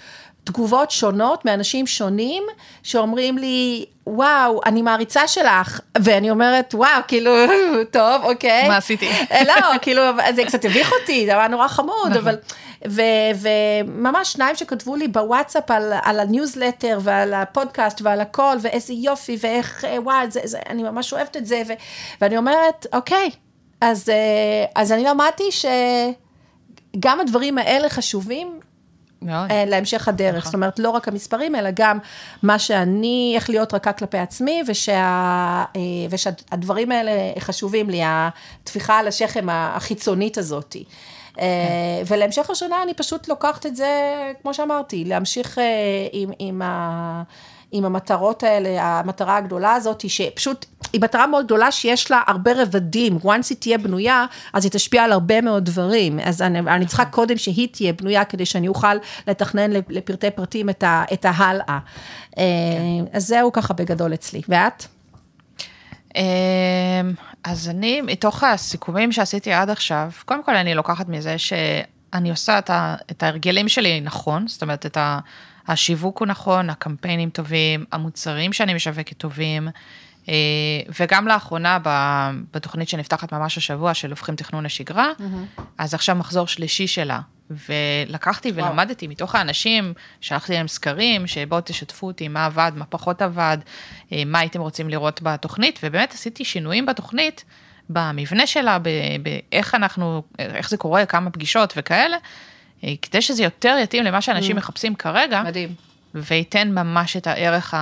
[SPEAKER 2] תגובות שונות מאנשים שונים, שאומרים לי, וואו, אני מעריצה שלך, ואני אומרת, וואו, כאילו, טוב, אוקיי. מה עשיתי? אה, לא, כאילו, זה קצת הביך אותי, זה היה נורא חמוד, נכון. אבל... וממש שניים שכתבו לי בוואטסאפ על, על הניוזלטר ועל הפודקאסט ועל הכל, ואיזה יופי, ואיך, אה, וואי, זה, זה, אני ממש אוהבת את זה, ו, ואני אומרת, אוקיי, אז, אה, אז אני למדתי שגם הדברים האלה חשובים מאוד. אה, להמשך הדרך. נכון. זאת אומרת, לא רק המספרים, אלא גם מה שאני, איך להיות רכה כלפי עצמי, ושה, אה, ושהדברים האלה חשובים לי, הטפיחה על השכם החיצונית הזאת. אה, כן. ולהמשך השנה אני פשוט לוקחת את זה, כמו שאמרתי, להמשיך עם, עם ה... עם המטרות האלה, המטרה הגדולה הזאת, היא שפשוט, היא מטרה מאוד גדולה שיש לה הרבה רבדים. once היא תהיה בנויה, אז היא תשפיע על הרבה מאוד דברים. אז אני, אני צריכה קודם שהיא תהיה בנויה, כדי שאני אוכל לתכנן לפרטי פרטים את, ה, את ההלאה. אה, כן. אז זהו ככה בגדול אצלי. ואת?
[SPEAKER 1] אה, אז אני, מתוך הסיכומים שעשיתי עד עכשיו, קודם כל אני לוקחת מזה שאני עושה את, ה, את ההרגלים שלי נכון, זאת אומרת, את ה... השיווק הוא נכון, הקמפיינים טובים, המוצרים שאני משווקת טובים, אה, וגם לאחרונה בתוכנית שנפתחת ממש השבוע של הופכים תכנון לשגרה, mm-hmm. אז עכשיו מחזור שלישי שלה, ולקחתי וואו. ולמדתי מתוך האנשים, שלחתי להם סקרים, שבואו תשתפו אותי מה עבד, מה פחות עבד, אה, מה הייתם רוצים לראות בתוכנית, ובאמת עשיתי שינויים בתוכנית, במבנה שלה, באיך אנחנו, איך זה קורה, כמה פגישות וכאלה. אה, כדי שזה יותר יתאים למה שאנשים mm. מחפשים כרגע. מדהים. וייתן ממש את הערך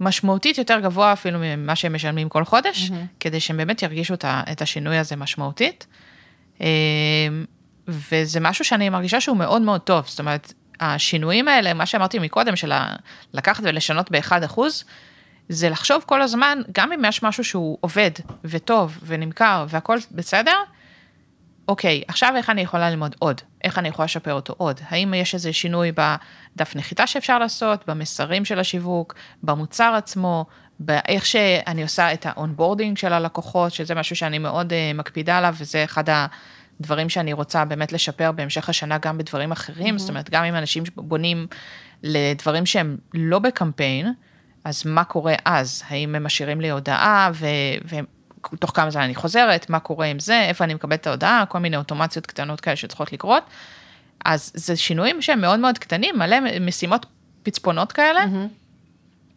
[SPEAKER 1] המשמעותית יותר גבוה אפילו ממה שהם משלמים כל חודש, mm-hmm. כדי שהם באמת ירגישו את השינוי הזה משמעותית. אה, וזה משהו שאני מרגישה שהוא מאוד מאוד טוב, זאת אומרת, השינויים האלה, מה שאמרתי מקודם, של לקחת ולשנות ב-1%, זה לחשוב כל הזמן, גם אם יש משהו שהוא עובד וטוב ונמכר והכל בסדר, אוקיי, עכשיו איך אני יכולה ללמוד עוד? איך אני יכולה לשפר אותו עוד? האם יש איזה שינוי בדף נחיתה שאפשר לעשות, במסרים של השיווק, במוצר עצמו, באיך שאני עושה את האונבורדינג של הלקוחות, שזה משהו שאני מאוד אה, מקפידה עליו, וזה אחד הדברים שאני רוצה באמת לשפר בהמשך השנה גם בדברים אחרים, mm-hmm. זאת אומרת, גם אם אנשים בונים לדברים שהם לא בקמפיין, אז מה קורה אז? האם הם משאירים לי הודעה ו- תוך כמה זמן אני חוזרת, מה קורה עם זה, איפה אני מקבלת את ההודעה, כל מיני אוטומציות קטנות כאלה שצריכות לקרות. אז זה שינויים שהם מאוד מאוד קטנים, מלא משימות פצפונות כאלה, mm-hmm.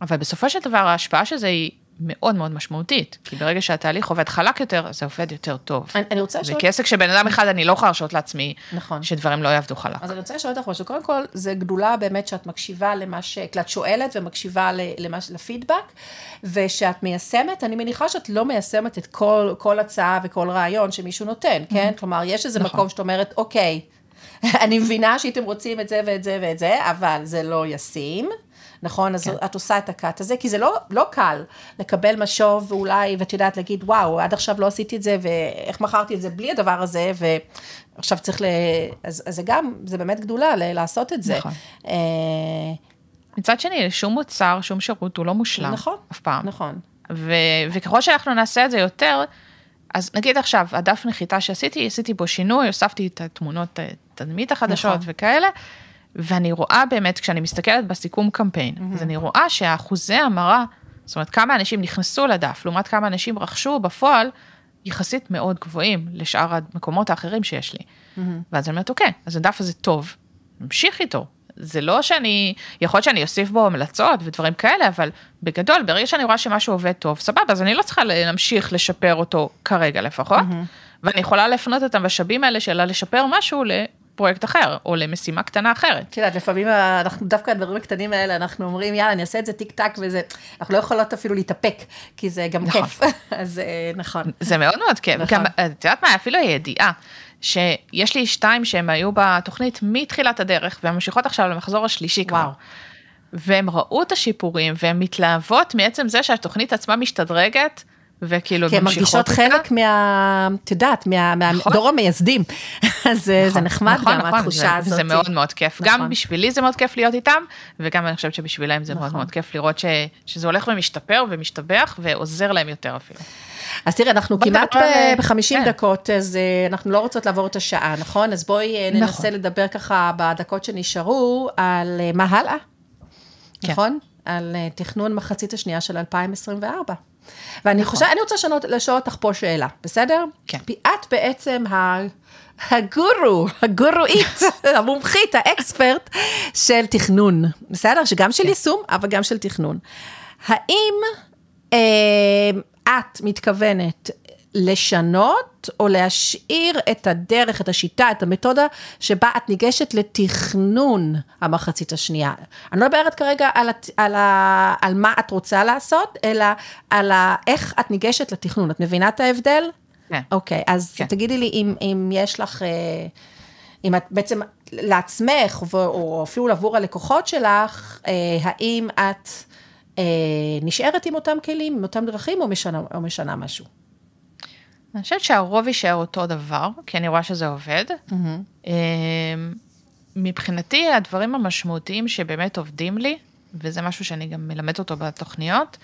[SPEAKER 1] אבל בסופו של דבר ההשפעה של זה היא מאוד מאוד משמעותית, כי ברגע שהתהליך עובד חלק יותר, זה עובד יותר טוב. אני, אני רוצה לשאול... וכעסק שבן אדם אחד, אני לא יכולה להרשות לעצמי, נכון, שדברים לא יעבדו חלק. אז
[SPEAKER 2] אני רוצה לשאול אותך משהו. קודם כל, זה גדולה באמת שאת מקשיבה למה ש... את שואלת ומקשיבה למש... לפידבק, ושאת מיישמת, אני מניחה שאת לא מיישמת את כל, כל הצעה וכל רעיון שמישהו נותן, mm-hmm. כן? Mm-hmm. כלומר, יש איזה נכון. מקום שאת אומרת, אוקיי, אני מבינה שהייתם רוצים את זה ואת זה ואת זה, אבל זה לא ישים. נכון? כן. אז את עושה את הקאט הזה, כי זה לא, לא קל לקבל משוב ואולי, ואת יודעת, להגיד, וואו, עד עכשיו לא עשיתי את זה, ואיך מכרתי את זה בלי הדבר הזה, ועכשיו צריך ל... אז, אז זה גם, זה באמת גדולה ל- לעשות את זה. נכון. אה...
[SPEAKER 1] מצד שני, שום מוצר, שום שירות הוא לא מושלם. נכון. אף פעם. נכון. ו- וככל שאנחנו נעשה את זה יותר, אז נגיד עכשיו, הדף נחיתה שעשיתי, עשיתי בו שינוי, הוספתי את התמונות, תדמית החדשות נכון. וכאלה. ואני רואה באמת, כשאני מסתכלת בסיכום קמפיין, mm-hmm. אז אני רואה שהאחוזי המרה, זאת אומרת, כמה אנשים נכנסו לדף, לעומת כמה אנשים רכשו בפועל, יחסית מאוד גבוהים לשאר המקומות האחרים שיש לי. Mm-hmm. ואז אני אומרת, אוקיי, אז הדף הזה טוב, נמשיך איתו. זה לא שאני, יכול להיות שאני אוסיף בו המלצות ודברים כאלה, אבל בגדול, ברגע שאני רואה שמשהו עובד טוב, סבבה, אז אני לא צריכה להמשיך לשפר אותו כרגע לפחות, mm-hmm. ואני יכולה להפנות את המשאבים האלה שלה לשפר משהו לפרויקט אחר, או למשימה קטנה אחרת. את יודעת, לפעמים אנחנו, דווקא
[SPEAKER 2] הדברים הקטנים האלה, אנחנו אומרים, יאללה, אני אעשה את זה טיק טק וזה, אנחנו לא יכולות אפילו להתאפק, כי זה
[SPEAKER 1] גם נכון. כיף. אז אה, נכון. זה מאוד מאוד כיף. נכון. גם, את יודעת מה, אפילו הידיעה. שיש לי שתיים שהם היו בתוכנית מתחילת הדרך, והן ממשיכות עכשיו למחזור השלישי וואו. כבר. והן ראו את השיפורים, והן מתלהבות מעצם זה שהתוכנית עצמה משתדרגת, וכאילו, כי הן מרגישות חלק
[SPEAKER 2] מה... את יודעת, מהדור נכון. המייסדים. אז אה, נכון, זה נחמד נכון, גם, נכון, התחושה זה, הזאת. זה מאוד מאוד
[SPEAKER 1] כיף. נכון. גם בשבילי זה מאוד כיף להיות איתם, וגם אני חושבת שבשבילם זה נכון. מאוד מאוד כיף לראות ש, שזה הולך ומשתפר ומשתבח ועוזר להם יותר אפילו.
[SPEAKER 2] אז תראה, אנחנו כמעט ב-50 כן. דקות, אז אה, אנחנו לא רוצות לעבור את השעה, נכון? אז בואי אה, נכון. ננסה לדבר ככה בדקות שנשארו על מה הלאה, כן. נכון? על תכנון מחצית השנייה של 2024. ואני נכון. חושבת, אני רוצה שנות, לשאול אותך פה שאלה, בסדר? כן. כי את בעצם ה... הגורו, הגורואית, המומחית, האקספרט של תכנון, בסדר? שגם של כן. יישום, אבל גם של תכנון. האם אה, את מתכוונת לשנות או להשאיר את הדרך, את השיטה, את המתודה שבה את ניגשת לתכנון המחצית השנייה. אני לא מדברת כרגע על, הת... על, ה... על מה את רוצה לעשות, אלא על ה... איך את ניגשת לתכנון. את מבינה את ההבדל? כן. אוקיי, okay, אז כן. תגידי לי אם, אם יש לך, אה, אם את בעצם לעצמך, או, או אפילו עבור הלקוחות שלך, אה, האם את... אה, נשארת עם אותם כלים, עם אותם דרכים, או
[SPEAKER 1] משנה, או משנה משהו? אני חושבת שהרוב יישאר אותו דבר, כי אני רואה שזה עובד. Mm-hmm. מבחינתי, הדברים המשמעותיים שבאמת עובדים לי, וזה משהו שאני גם מלמדת אותו בתוכניות,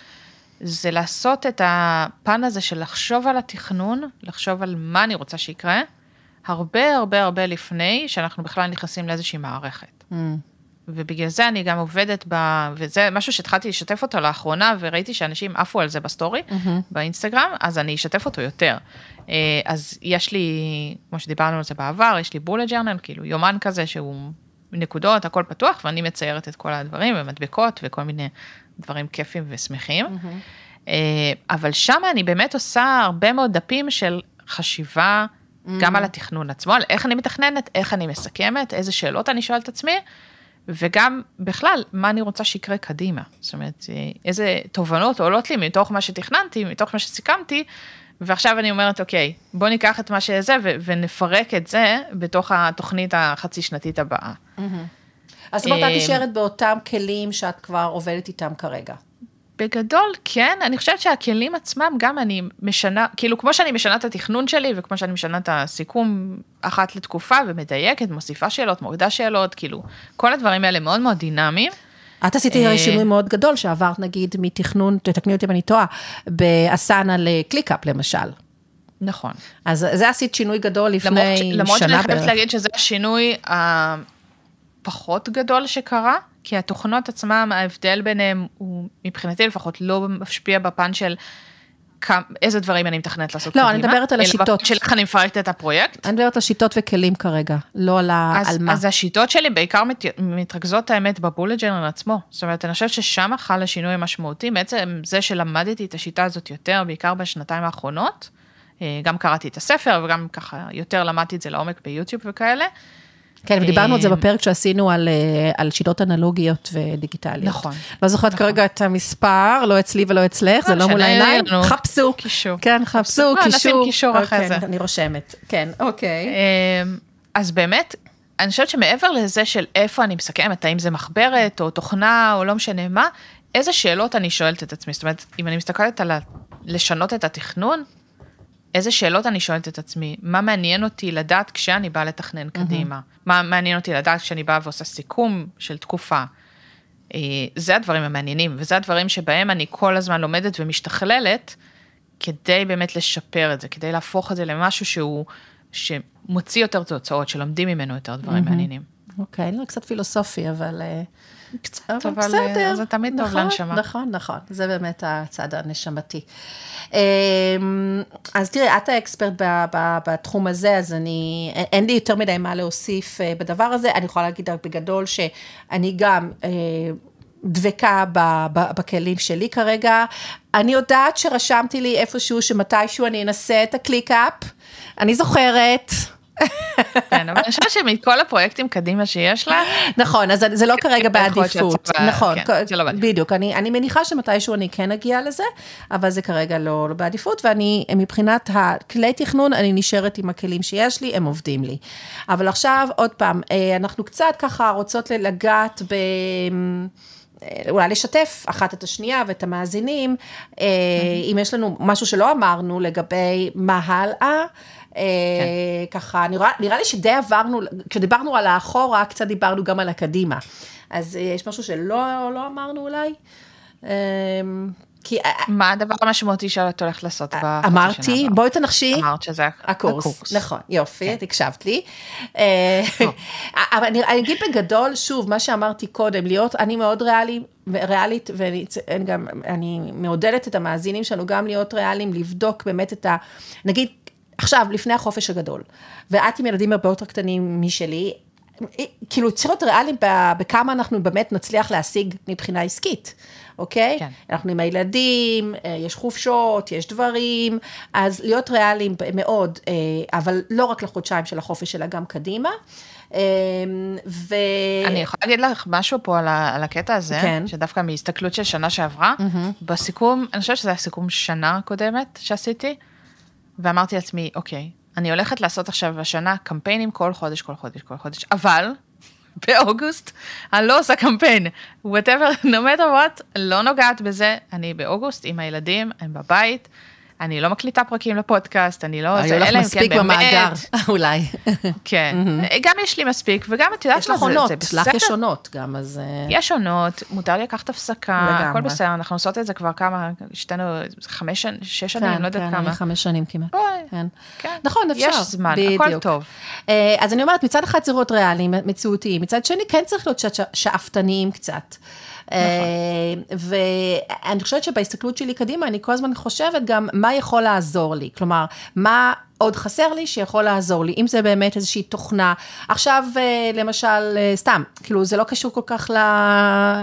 [SPEAKER 1] זה לעשות את הפן הזה של לחשוב על התכנון, לחשוב על מה אני רוצה שיקרה, הרבה הרבה הרבה לפני שאנחנו בכלל נכנסים לאיזושהי מערכת. Mm. ובגלל זה אני גם עובדת ב... וזה משהו שהתחלתי לשתף אותו לאחרונה, וראיתי שאנשים עפו על זה בסטורי, mm-hmm. באינסטגרם, אז אני אשתף אותו יותר. אה, אז יש לי, כמו שדיברנו על זה בעבר, יש לי בולה ג'רנל, כאילו יומן כזה שהוא נקודות, הכל פתוח, ואני מציירת את כל הדברים, ומדבקות, וכל מיני דברים כיפים ושמחים. Mm-hmm. אה, אבל שם אני באמת עושה הרבה מאוד דפים של חשיבה, mm. גם mm-hmm. על התכנון עצמו, על איך אני מתכננת, איך אני מסכמת, איזה שאלות אני שואלת את עצמי. וגם בכלל, מה אני רוצה שיקרה קדימה. זאת אומרת, אה, איזה תובנות עולות לי מתוך מה שתכננתי, מתוך מה שסיכמתי, ועכשיו אני אומרת, אוקיי, בוא ניקח את מה שזה ונפרק את זה בתוך התוכנית החצי שנתית הבאה. אז זאת אומרת, את אה, נשארת באותם כלים שאת כבר עובדת איתם כרגע. בגדול כן, אני חושבת שהכלים עצמם גם אני משנה, כאילו כמו שאני משנה את התכנון שלי וכמו שאני משנה את הסיכום אחת לתקופה ומדייקת, מוסיפה שאלות, מורידה שאלות, כאילו כל הדברים האלה מאוד מאוד דינמיים. את עשיתי הרי אה, שינוי
[SPEAKER 2] מאוד גדול שעברת נגיד מתכנון, תתקני אותי אם אני טועה, באסנה לקליקאפ למשל. נכון. אז זה עשית שינוי גדול לפני למרות שנה בערך. למרות שאני חייבת להגיד
[SPEAKER 1] שזה השינוי הפחות אה, גדול שקרה, כי התוכנות עצמם, ההבדל ביניהם הוא מבחינתי לפחות לא משפיע בפן של כמה, איזה דברים אני מתכננת לעשות לא, קדימה. לא, אני מדברת על השיטות. של איך אני מפרקת את הפרויקט.
[SPEAKER 2] אני מדברת על שיטות וכלים כרגע, לא על, אז, על מה. אז
[SPEAKER 1] השיטות שלי בעיקר מת, מתרכזות, האמת, בבולט ג'רנל עצמו. זאת אומרת, אני חושבת ששם חל השינוי המשמעותי, בעצם זה שלמדתי את השיטה הזאת יותר, בעיקר בשנתיים האחרונות. אה, גם קראתי את הספר וגם ככה יותר למדתי את זה לעומק ביוטיוב וכאלה. כן, אה, ודיברנו על זה בפרק
[SPEAKER 2] שעשינו על, אה, על שיטות אנלוגיות ודיגיטליות. נכון. לא זוכרת נכון. כרגע את המספר, לא אצלי ולא אצלך, זה לא, לא מול העיניים. חפשו. קישור. כן, חפשו, לא, קישור. נשים קישור אחרי אוקיי. זה. אני רושמת.
[SPEAKER 1] כן, אוקיי. אה, אז באמת, אני חושבת שמעבר לזה של איפה אני מסכמת, האם זה מחברת או תוכנה או לא משנה מה, איזה שאלות אני שואלת את עצמי. זאת אומרת, אם אני מסתכלת על ה... לשנות את התכנון, איזה שאלות אני שואלת את עצמי? מה מעניין אותי לדעת כשאני באה לתכנן mm-hmm. קדימה? מה מעניין אותי לדעת כשאני באה ועושה סיכום של תקופה? אה, זה הדברים המעניינים, וזה הדברים שבהם אני כל הזמן לומדת ומשתכללת, כדי באמת לשפר את זה, כדי להפוך את זה למשהו שהוא, שמוציא יותר תוצאות, שלומדים ממנו יותר דברים mm-hmm. מעניינים.
[SPEAKER 2] אוקיי, okay, לא קצת פילוסופי, אבל... Uh...
[SPEAKER 1] קצת, אבל, אה, בסדר. זה תמיד נכון, טוב לנשמה. נכון, נכון,
[SPEAKER 2] זה באמת הצד הנשמתי. אמ, אז תראי, את האקספרט ב- ב- בתחום הזה, אז אני, אה, אין לי יותר מדי מה להוסיף אה, בדבר הזה. אני יכולה להגיד רק בגדול שאני גם... דבקה בכלים שלי כרגע. אני יודעת שרשמתי לי איפשהו שמתישהו אני אנסה את הקליק-אפ. אני זוכרת,
[SPEAKER 1] כן, אבל אני חושבת שמכל הפרויקטים קדימה שיש לה... נכון, אז זה לא
[SPEAKER 2] כרגע בעדיפות. נכון, כן, לא בדיוק. אני מניחה שמתישהו אני כן אגיע לזה, אבל זה כרגע לא, לא בעדיפות, ואני, מבחינת הכלי תכנון, אני נשארת עם הכלים שיש לי, הם עובדים לי. אבל עכשיו, עוד פעם, אה, אנחנו קצת ככה רוצות לגעת ב... אה, אולי לשתף אחת את השנייה ואת המאזינים, אה, אוקיי. אם יש לנו משהו שלא אמרנו לגבי מה הלאה. אה, כן. ככה, נראה, נראה לי שדי עברנו, כשדיברנו על האחורה, קצת דיברנו גם על הקדימה. אז אה, יש משהו שלא לא אמרנו אולי? אה, כי... מה הדבר המשמעותי שאת הולכת לעשות בחצי שנה אמרתי, בואי תנחשי. אמרת שזה הקורס. הקורס. נכון, יופי, כן. את הקשבת לי. אבל אני, אני אגיד בגדול, שוב, מה שאמרתי קודם, להיות, אני מאוד ריאלי, ריאלית, ואני גם, אני מעודדת את המאזינים שלנו גם להיות ריאליים, לבדוק באמת את ה... נגיד, עכשיו, לפני החופש הגדול, ואת עם ילדים הרבה יותר קטנים משלי, אה, כאילו צריך להיות ריאליים בכמה אנחנו באמת נצליח להשיג מבחינה עסקית, אוקיי? כן. אנחנו עם הילדים, אה, יש חופשות, יש דברים, אז להיות ריאליים מאוד, אה, אבל לא רק לחודשיים של החופש,
[SPEAKER 1] אלא גם קדימה. אמ, ו... אני יכולה להגיד לך משהו פה על הקטע הזה, כן. שדווקא מהסתכלות של שנה שעברה, mm-hmm. בסיכום, אני חושבת שזה היה סיכום שנה קודמת שעשיתי, ואמרתי לעצמי, אוקיי, אני הולכת לעשות עכשיו השנה קמפיינים כל חודש, כל חודש, כל חודש, אבל באוגוסט אני לא עושה קמפיין. whatever, no matter what, לא נוגעת בזה, אני באוגוסט עם הילדים, הם בבית, אני לא מקליטה פרקים לפודקאסט, אני לא... אה, היו לך מספיק כן במאגר, אולי. כן, אה, גם יש לי מספיק, וגם את יודעת מה זה, יש לך עונות, לך יש עונות גם, אז... אה, יש עונות, מותר לי לקחת הפסקה, הכל בסדר, אנחנו עושות את זה כבר כמה, שתינו, חמש, שנים, שש שנים, כן, אני לא יודעת כן, כמה. כן, חמש
[SPEAKER 2] שנים כמעט. נכון, אפשר. יש זמן, הכל טוב. אז אני אומרת, מצד אחד זה ריאליים, מציאותיים, מצד שני כן צריך להיות שאפתניים קצת. אה, ואני חושבת שבהסתכלות שלי קדימה, אני כל הזמן חושבת גם מה יכול לעזור לי. כלומר, מה... עוד חסר לי שיכול לעזור לי, אם זה באמת איזושהי תוכנה. עכשיו, אה, למשל, אה, סתם, כאילו, זה לא קשור כל כך ל...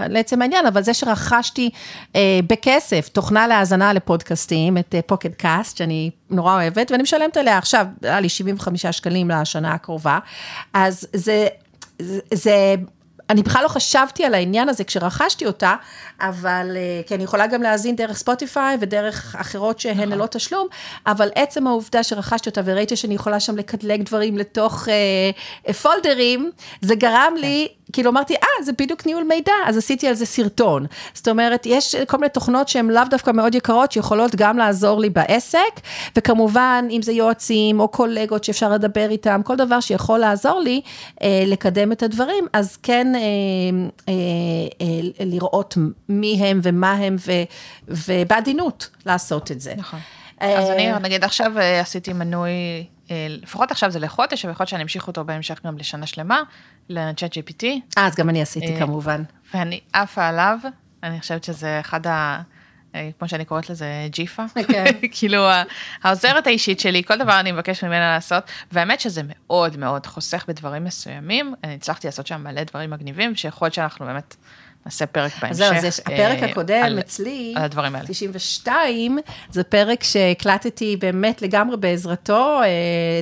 [SPEAKER 2] לעצם העניין, אבל זה שרכשתי אה, בכסף תוכנה להאזנה לפודקאסטים, את פוקד אה, קאסט, שאני נורא אוהבת, ואני משלמת עליה עכשיו, היה לי 75 שקלים לשנה הקרובה, אז זה... זה, זה אני בכלל לא חשבתי על העניין הזה כשרכשתי אותה, אבל, אה, כי אני יכולה גם להאזין דרך ספוטיפיי ודרך אחרות שהן נכון. ללא תשלום, אבל עצם העובדה שרכשתי אותה וראיתי שאני יכולה שם לקדלג דברים לתוך אה, אה פולדרים, זה גרם לי כן. כאילו אמרתי, אה, זה בדיוק ניהול מידע, אז עשיתי על זה סרטון. זאת אומרת, יש כל מיני תוכנות שהן לאו דווקא מאוד יקרות, שיכולות גם לעזור לי בעסק, וכמובן, אם זה יועצים או קולגות שאפשר לדבר איתם, כל דבר שיכול לעזור לי אה, לקדם את הדברים, אז כן אה, אה, אה, לראות מי הם ומה הם, ו, ובעדינות לעשות את זה. נכון.
[SPEAKER 1] אה, אז אני, נגיד עכשיו אה, עשיתי מנוי אה, לפחות עכשיו זה לחודש, אבל יכול להיות שאני אמשיך אותו בהמשך גם לשנה שלמה, ל-chat GPT. אה, אז גם אני עשיתי אה, כמובן. ואני עפה עליו, אני חושבת שזה אחד ה... אה, כמו שאני קוראת לזה, ג'יפה. כן. כאילו, העוזרת האישית שלי, כל דבר אני מבקש ממנה לעשות, והאמת שזה מאוד מאוד חוסך בדברים מסוימים. אני הצלחתי לעשות שם מלא דברים מגניבים, שיכול להיות שאנחנו באמת נעשה פרק בהמשך. אז זהו, אז הפרק אה, הקודם על, אצלי, על הדברים האלה.
[SPEAKER 2] 92, זה פרק שהקלטתי באמת לגמרי בעזרתו, אה,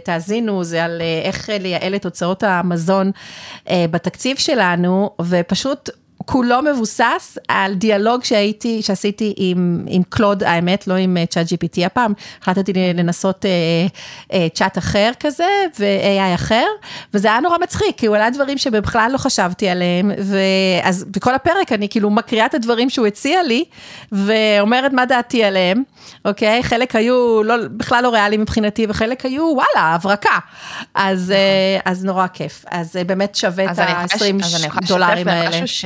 [SPEAKER 2] תאזינו, זה על אה, איך לייעל את הוצאות המזון אה, בתקציב שלנו, ופשוט... כולו מבוסס על דיאלוג שהייתי, שעשיתי עם, עם קלוד, האמת, לא עם צ'אט אה, GPT הפעם, החלטתי לנסות אה, אה, צ'אט אחר כזה ו-AI אחר, וזה היה נורא מצחיק, כי הוא עלה דברים שבכלל לא חשבתי עליהם, ואז בכל הפרק אני כאילו מקריאה את הדברים שהוא הציע לי, ואומרת מה דעתי עליהם, אוקיי? חלק היו לא, בכלל לא ריאליים מבחינתי, וחלק היו, וואלה, הברקה. אז, נכון. אה, אז נורא כיף, אז אה, באמת שווה את ה-20 דולרים האלה. אז אני יכולה לשתף במשהו ש...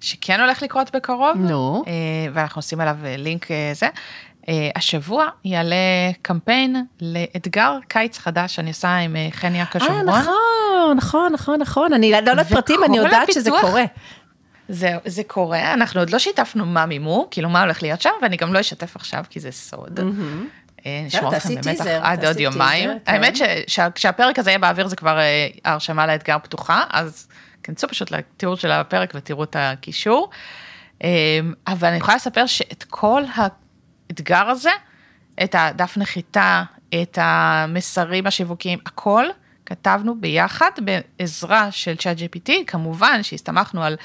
[SPEAKER 1] שכן הולך לקרות בקרוב, נו. אה, ואנחנו עושים עליו אה, לינק אה, זה. השבוע יעלה קמפיין לאתגר קיץ חדש שאני עושה עם חני הקשומרון. אה, נכון,
[SPEAKER 2] נכון, נכון, נכון, אני לא יודעת פרטים, אני יודעת לפיתוח. שזה קורה.
[SPEAKER 1] זה, זה קורה, אנחנו עוד לא שיתפנו מה מימו, כאילו מה הולך להיות שם, ואני גם לא אשתף עכשיו כי זה סוד. Mm-hmm. נשמור אתכם במתח עד עוד יומיים. כן. האמת שכשהפרק הזה יהיה באוויר זה כבר הרשמה לאתגר פתוחה, אז... כנסו פשוט לתיאור של הפרק ותראו את הקישור. אמ, אבל אני יכולה לספר שאת כל האתגר הזה, את הדף נחיתה, את המסרים השיווקיים, הכל, כתבנו ביחד בעזרה של צ'אט GPT, כמובן שהסתמכנו על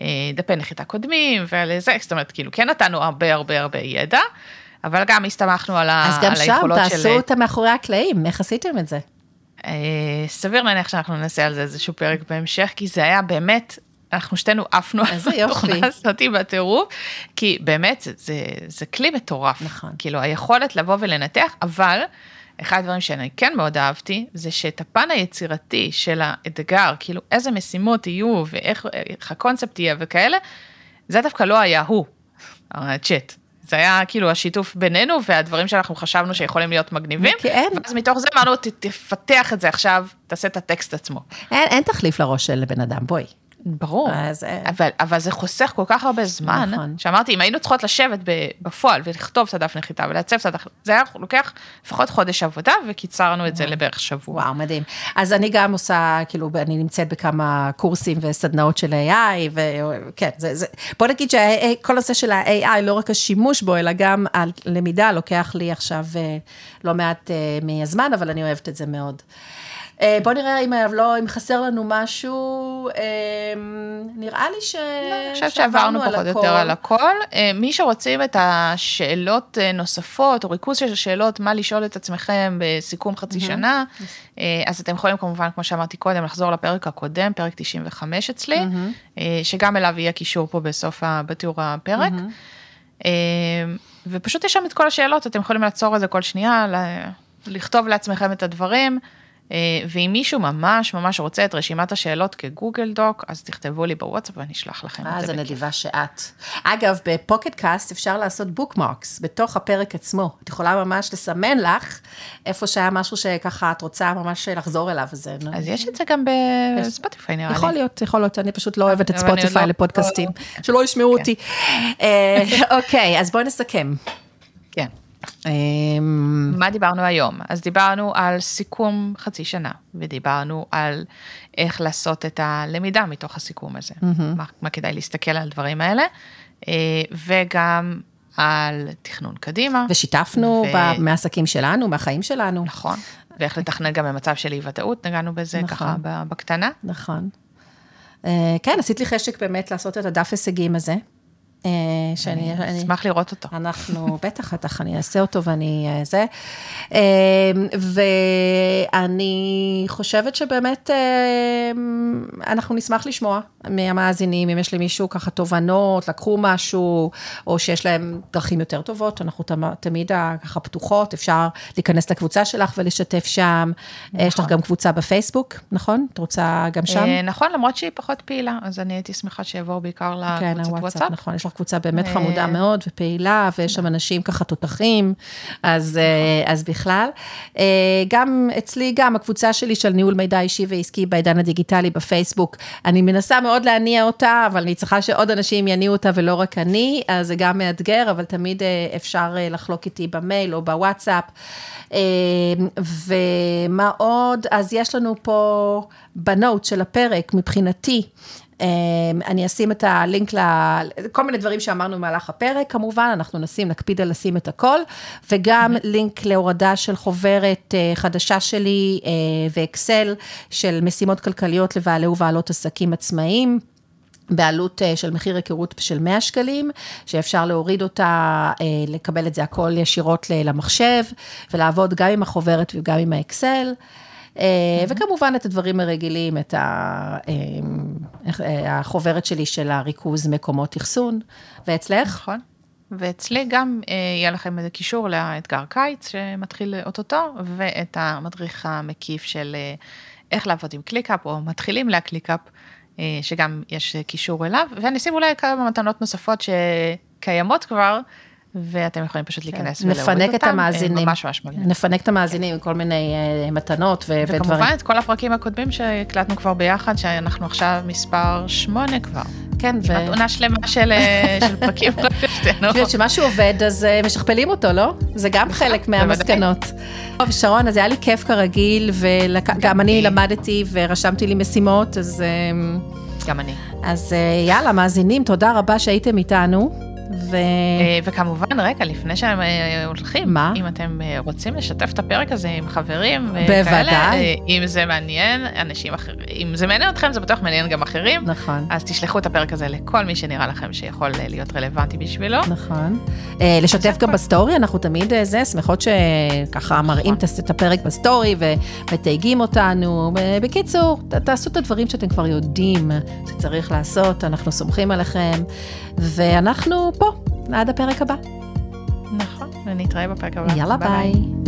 [SPEAKER 1] אה, דפי נחיתה קודמים ועל זה, זאת אומרת, כאילו כן נתנו הרבה הרבה הרבה ידע, אבל גם הסתמכנו על, ה- על היכולות של... אז גם שם תעשו אותה
[SPEAKER 2] מאחורי הקלעים, איך עשיתם את זה?
[SPEAKER 1] אה, סביר להניח שאנחנו נעשה על זה איזשהו פרק בהמשך, כי זה היה באמת אנחנו שתינו עפנו על התוכנה הזאת בטירוף, כי באמת זה, זה, זה כלי מטורף. נכון. כאילו היכולת לבוא ולנתח, אבל אחד הדברים שאני כן מאוד אהבתי, זה שאת הפן היצירתי של האתגר, כאילו איזה משימות יהיו ואיך הקונספט יהיה וכאלה, זה דווקא לא היה הוא, הצ'אט. אה, זה היה כאילו השיתוף בינינו והדברים שאנחנו חשבנו שיכולים להיות מגניבים. כי אין. ואז מתוך זה אמרנו, תפתח את זה עכשיו, תעשה את הטקסט עצמו.
[SPEAKER 2] אין, אין תחליף לראש של בן אדם, בואי. ברור. אז... אה, אבל, אבל
[SPEAKER 1] זה חוסך כל כך הרבה זמן, נכון. שאמרתי, אם היינו צריכות לשבת בפועל ולכתוב את הדף נחיתה ולעצב את הדף, זה היה לוקח לפחות חודש עבודה, וקיצרנו את זה לבערך שבוע. וואו, מדהים. אז אני
[SPEAKER 2] גם עושה, כאילו, אני נמצאת בכמה קורסים וסדנאות של AI, וכן, זה, זה... בוא נגיד שכל הנושא של ה-AI, לא רק השימוש בו, אלא גם הלמידה, לוקח לי עכשיו אה, לא מעט אה, מהזמן, אבל אני אוהבת את זה מאוד. אה, בוא נראה אם, אה, לא, אם חסר לנו משהו, אה, נראה לי ש... לא, אני חושבת שעברנו פחות או יותר על הכל.
[SPEAKER 1] מי שרוצים את השאלות נוספות, או ריכוז של השאלות, מה לשאול את עצמכם בסיכום חצי שנה, אז אתם יכולים כמובן, כמו שאמרתי קודם, לחזור לפרק הקודם, פרק 95 אצלי, שגם אליו יהיה קישור פה בסוף, בתיאור הפרק. ופשוט יש שם את כל השאלות, אתם יכולים לעצור את זה כל שנייה, לכתוב לעצמכם את הדברים. אה, ואם מישהו ממש ממש רוצה את רשימת השאלות כגוגל דוק, אז תכתבו לי בוואטסאפ ואני אשלח לכם את זה. אה, זו נדיבה שאת. אגב, בפוקט קאסט אפשר לעשות בוקמרקס בתוך הפרק עצמו.
[SPEAKER 2] את יכולה ממש לסמן לך איפה שהיה משהו שככה את רוצה ממש לחזור אליו. אז, אז יש את זה גם בספוטיפיי נראה לי. יכול להיות, יכול להיות, אני פשוט לא אוהבת את לא- ספוטיפיי לפודקאסטים,
[SPEAKER 1] לא- שלא ישמעו כן. אותי. אה, אוקיי, אז בואי נסכם. כן.
[SPEAKER 2] אמ,
[SPEAKER 1] מה דיברנו היום? אז דיברנו על סיכום חצי שנה, ודיברנו על איך לעשות את הלמידה מתוך הסיכום הזה. Mm-hmm. מה, מה כדאי להסתכל על הדברים האלה, אה, וגם על תכנון קדימה. ושיתפנו ו... ב... מהעסקים שלנו, מהחיים שלנו. נכון, ואיך לתכנן גם במצב של אי ודאות, נגענו
[SPEAKER 2] בזה נכון. ככה בקטנה. נכון. אה, כן, עשית לי חשק באמת לעשות את הדף הישגים הזה. אה, שאני... אני אשמח לראות אותו. אנחנו, בטח, בטח, אני אעשה אותו ואני... אה, זה. אה, ואני חושבת שבאמת אנחנו נשמח לשמוע מהמאזינים, אם יש למישהו ככה תובנות, לקחו משהו, או שיש להם דרכים יותר טובות, אנחנו תמיד ככה פתוחות, אפשר להיכנס לקבוצה שלך ולשתף שם. נכון. יש לך נכון. גם קבוצה בפייסבוק, נכון? את רוצה גם שם?
[SPEAKER 1] נכון, למרות שהיא פחות פעילה, אז אני הייתי שמחה שיבואו בעיקר כן, לקבוצת וואטסאפ.
[SPEAKER 2] נכון, יש שלך קבוצה באמת אה. חמודה מאוד ופעילה, ויש שם אנשים ככה תותחים, אז, אה, אז בכלל. אה, גם אצלי, גם הקבוצה שלי של ניהול מידע אישי ועסקי בעידן הדיגיטלי בפייסבוק, אני מנסה מאוד להניע אותה, אבל אני צריכה שעוד אנשים יניעו אותה ולא רק אני, אז זה גם מאתגר, אבל תמיד אפשר לחלוק איתי במייל או בוואטסאפ. ומה עוד? אז יש לנו פה בנוט של הפרק, מבחינתי, אמ, אני אשים את הלינק לכל מיני דברים שאמרנו במהלך הפרק, כמובן, אנחנו נשים, נקפיד על לשים את הכל, וגם אוקיי. לינק להורדה של חוברת אה, חדשה שלי אה, ואקסל של משימות כלכליות לבעלי ובעלות עסקים עצמאיים. בעלות אה, של מחיר היכרות של 100 שקלים, שאפשר להוריד אותה, לקבל את זה הכל ישירות למחשב, ולעבוד גם עם החוברת וגם עם האקסל. אה, וכמובן את הדברים הרגילים, את ה... אה, אה, החוברת שלי של הריכוז מקומות אחסון, ואצלך? נכון.
[SPEAKER 1] ואצלי גם יהיה לכם איזה קישור לאתגר קיץ שמתחיל אוטוטו, ואת המדריך המקיף של איך לעבוד עם קליקאפ, או מתחילים להקליקאפ, שגם יש קישור אליו, ונשים אולי כמה מתנות נוספות שקיימות כבר, ואתם יכולים פשוט כן. להיכנס כן. ולהוריד אותם. את המאזינים. ממש ממש מגניב.
[SPEAKER 2] נפנק את המאזינים כן. עם כל מיני אה, מתנות ו- וכמובן, ודברים. וכמובן את
[SPEAKER 1] כל הפרקים הקודמים שהקלטנו כבר ביחד, שאנחנו עכשיו מספר שמונה כבר. כן. ו... כמעט עונה
[SPEAKER 2] שלמה של, אה, של
[SPEAKER 1] פרקים אני חושבת
[SPEAKER 2] שמשהו עובד, אז אה, משכפלים אותו, לא? זה גם נכון, חלק מהמסקנות. טוב, שרון, אז היה לי כיף כרגיל, וגם אני למדתי ורשמתי לי משימות, אז... גם אני. אז יאללה, מאזינים, תודה
[SPEAKER 1] רבה שהייתם איתנו. ו... אה, וכמובן, רגע, לפני שהם אה, הולכים, מה? אם אתם אה, רוצים לשתף את הפרק הזה עם חברים, בוודאי. אם זה מעניין אנשים אחרים, אם זה מעניין אתכם, זה בטוח מעניין גם אחרים. נכון. אז תשלחו את הפרק הזה לכל מי שנראה לכם שיכול להיות רלוונטי בשבילו.
[SPEAKER 2] נכון. לשתף גם בסטורי, אנחנו תמיד זה, שמחות שככה נכון. מראים את הפרק בסטורי ומתייגים אותנו. בקיצור, תעשו את הדברים שאתם כבר יודעים שצריך לעשות, אנחנו סומכים עליכם. ואנחנו פה, עד הפרק הבא.
[SPEAKER 1] נכון, ונתראה בפרק הבא. יאללה ביי. ביי.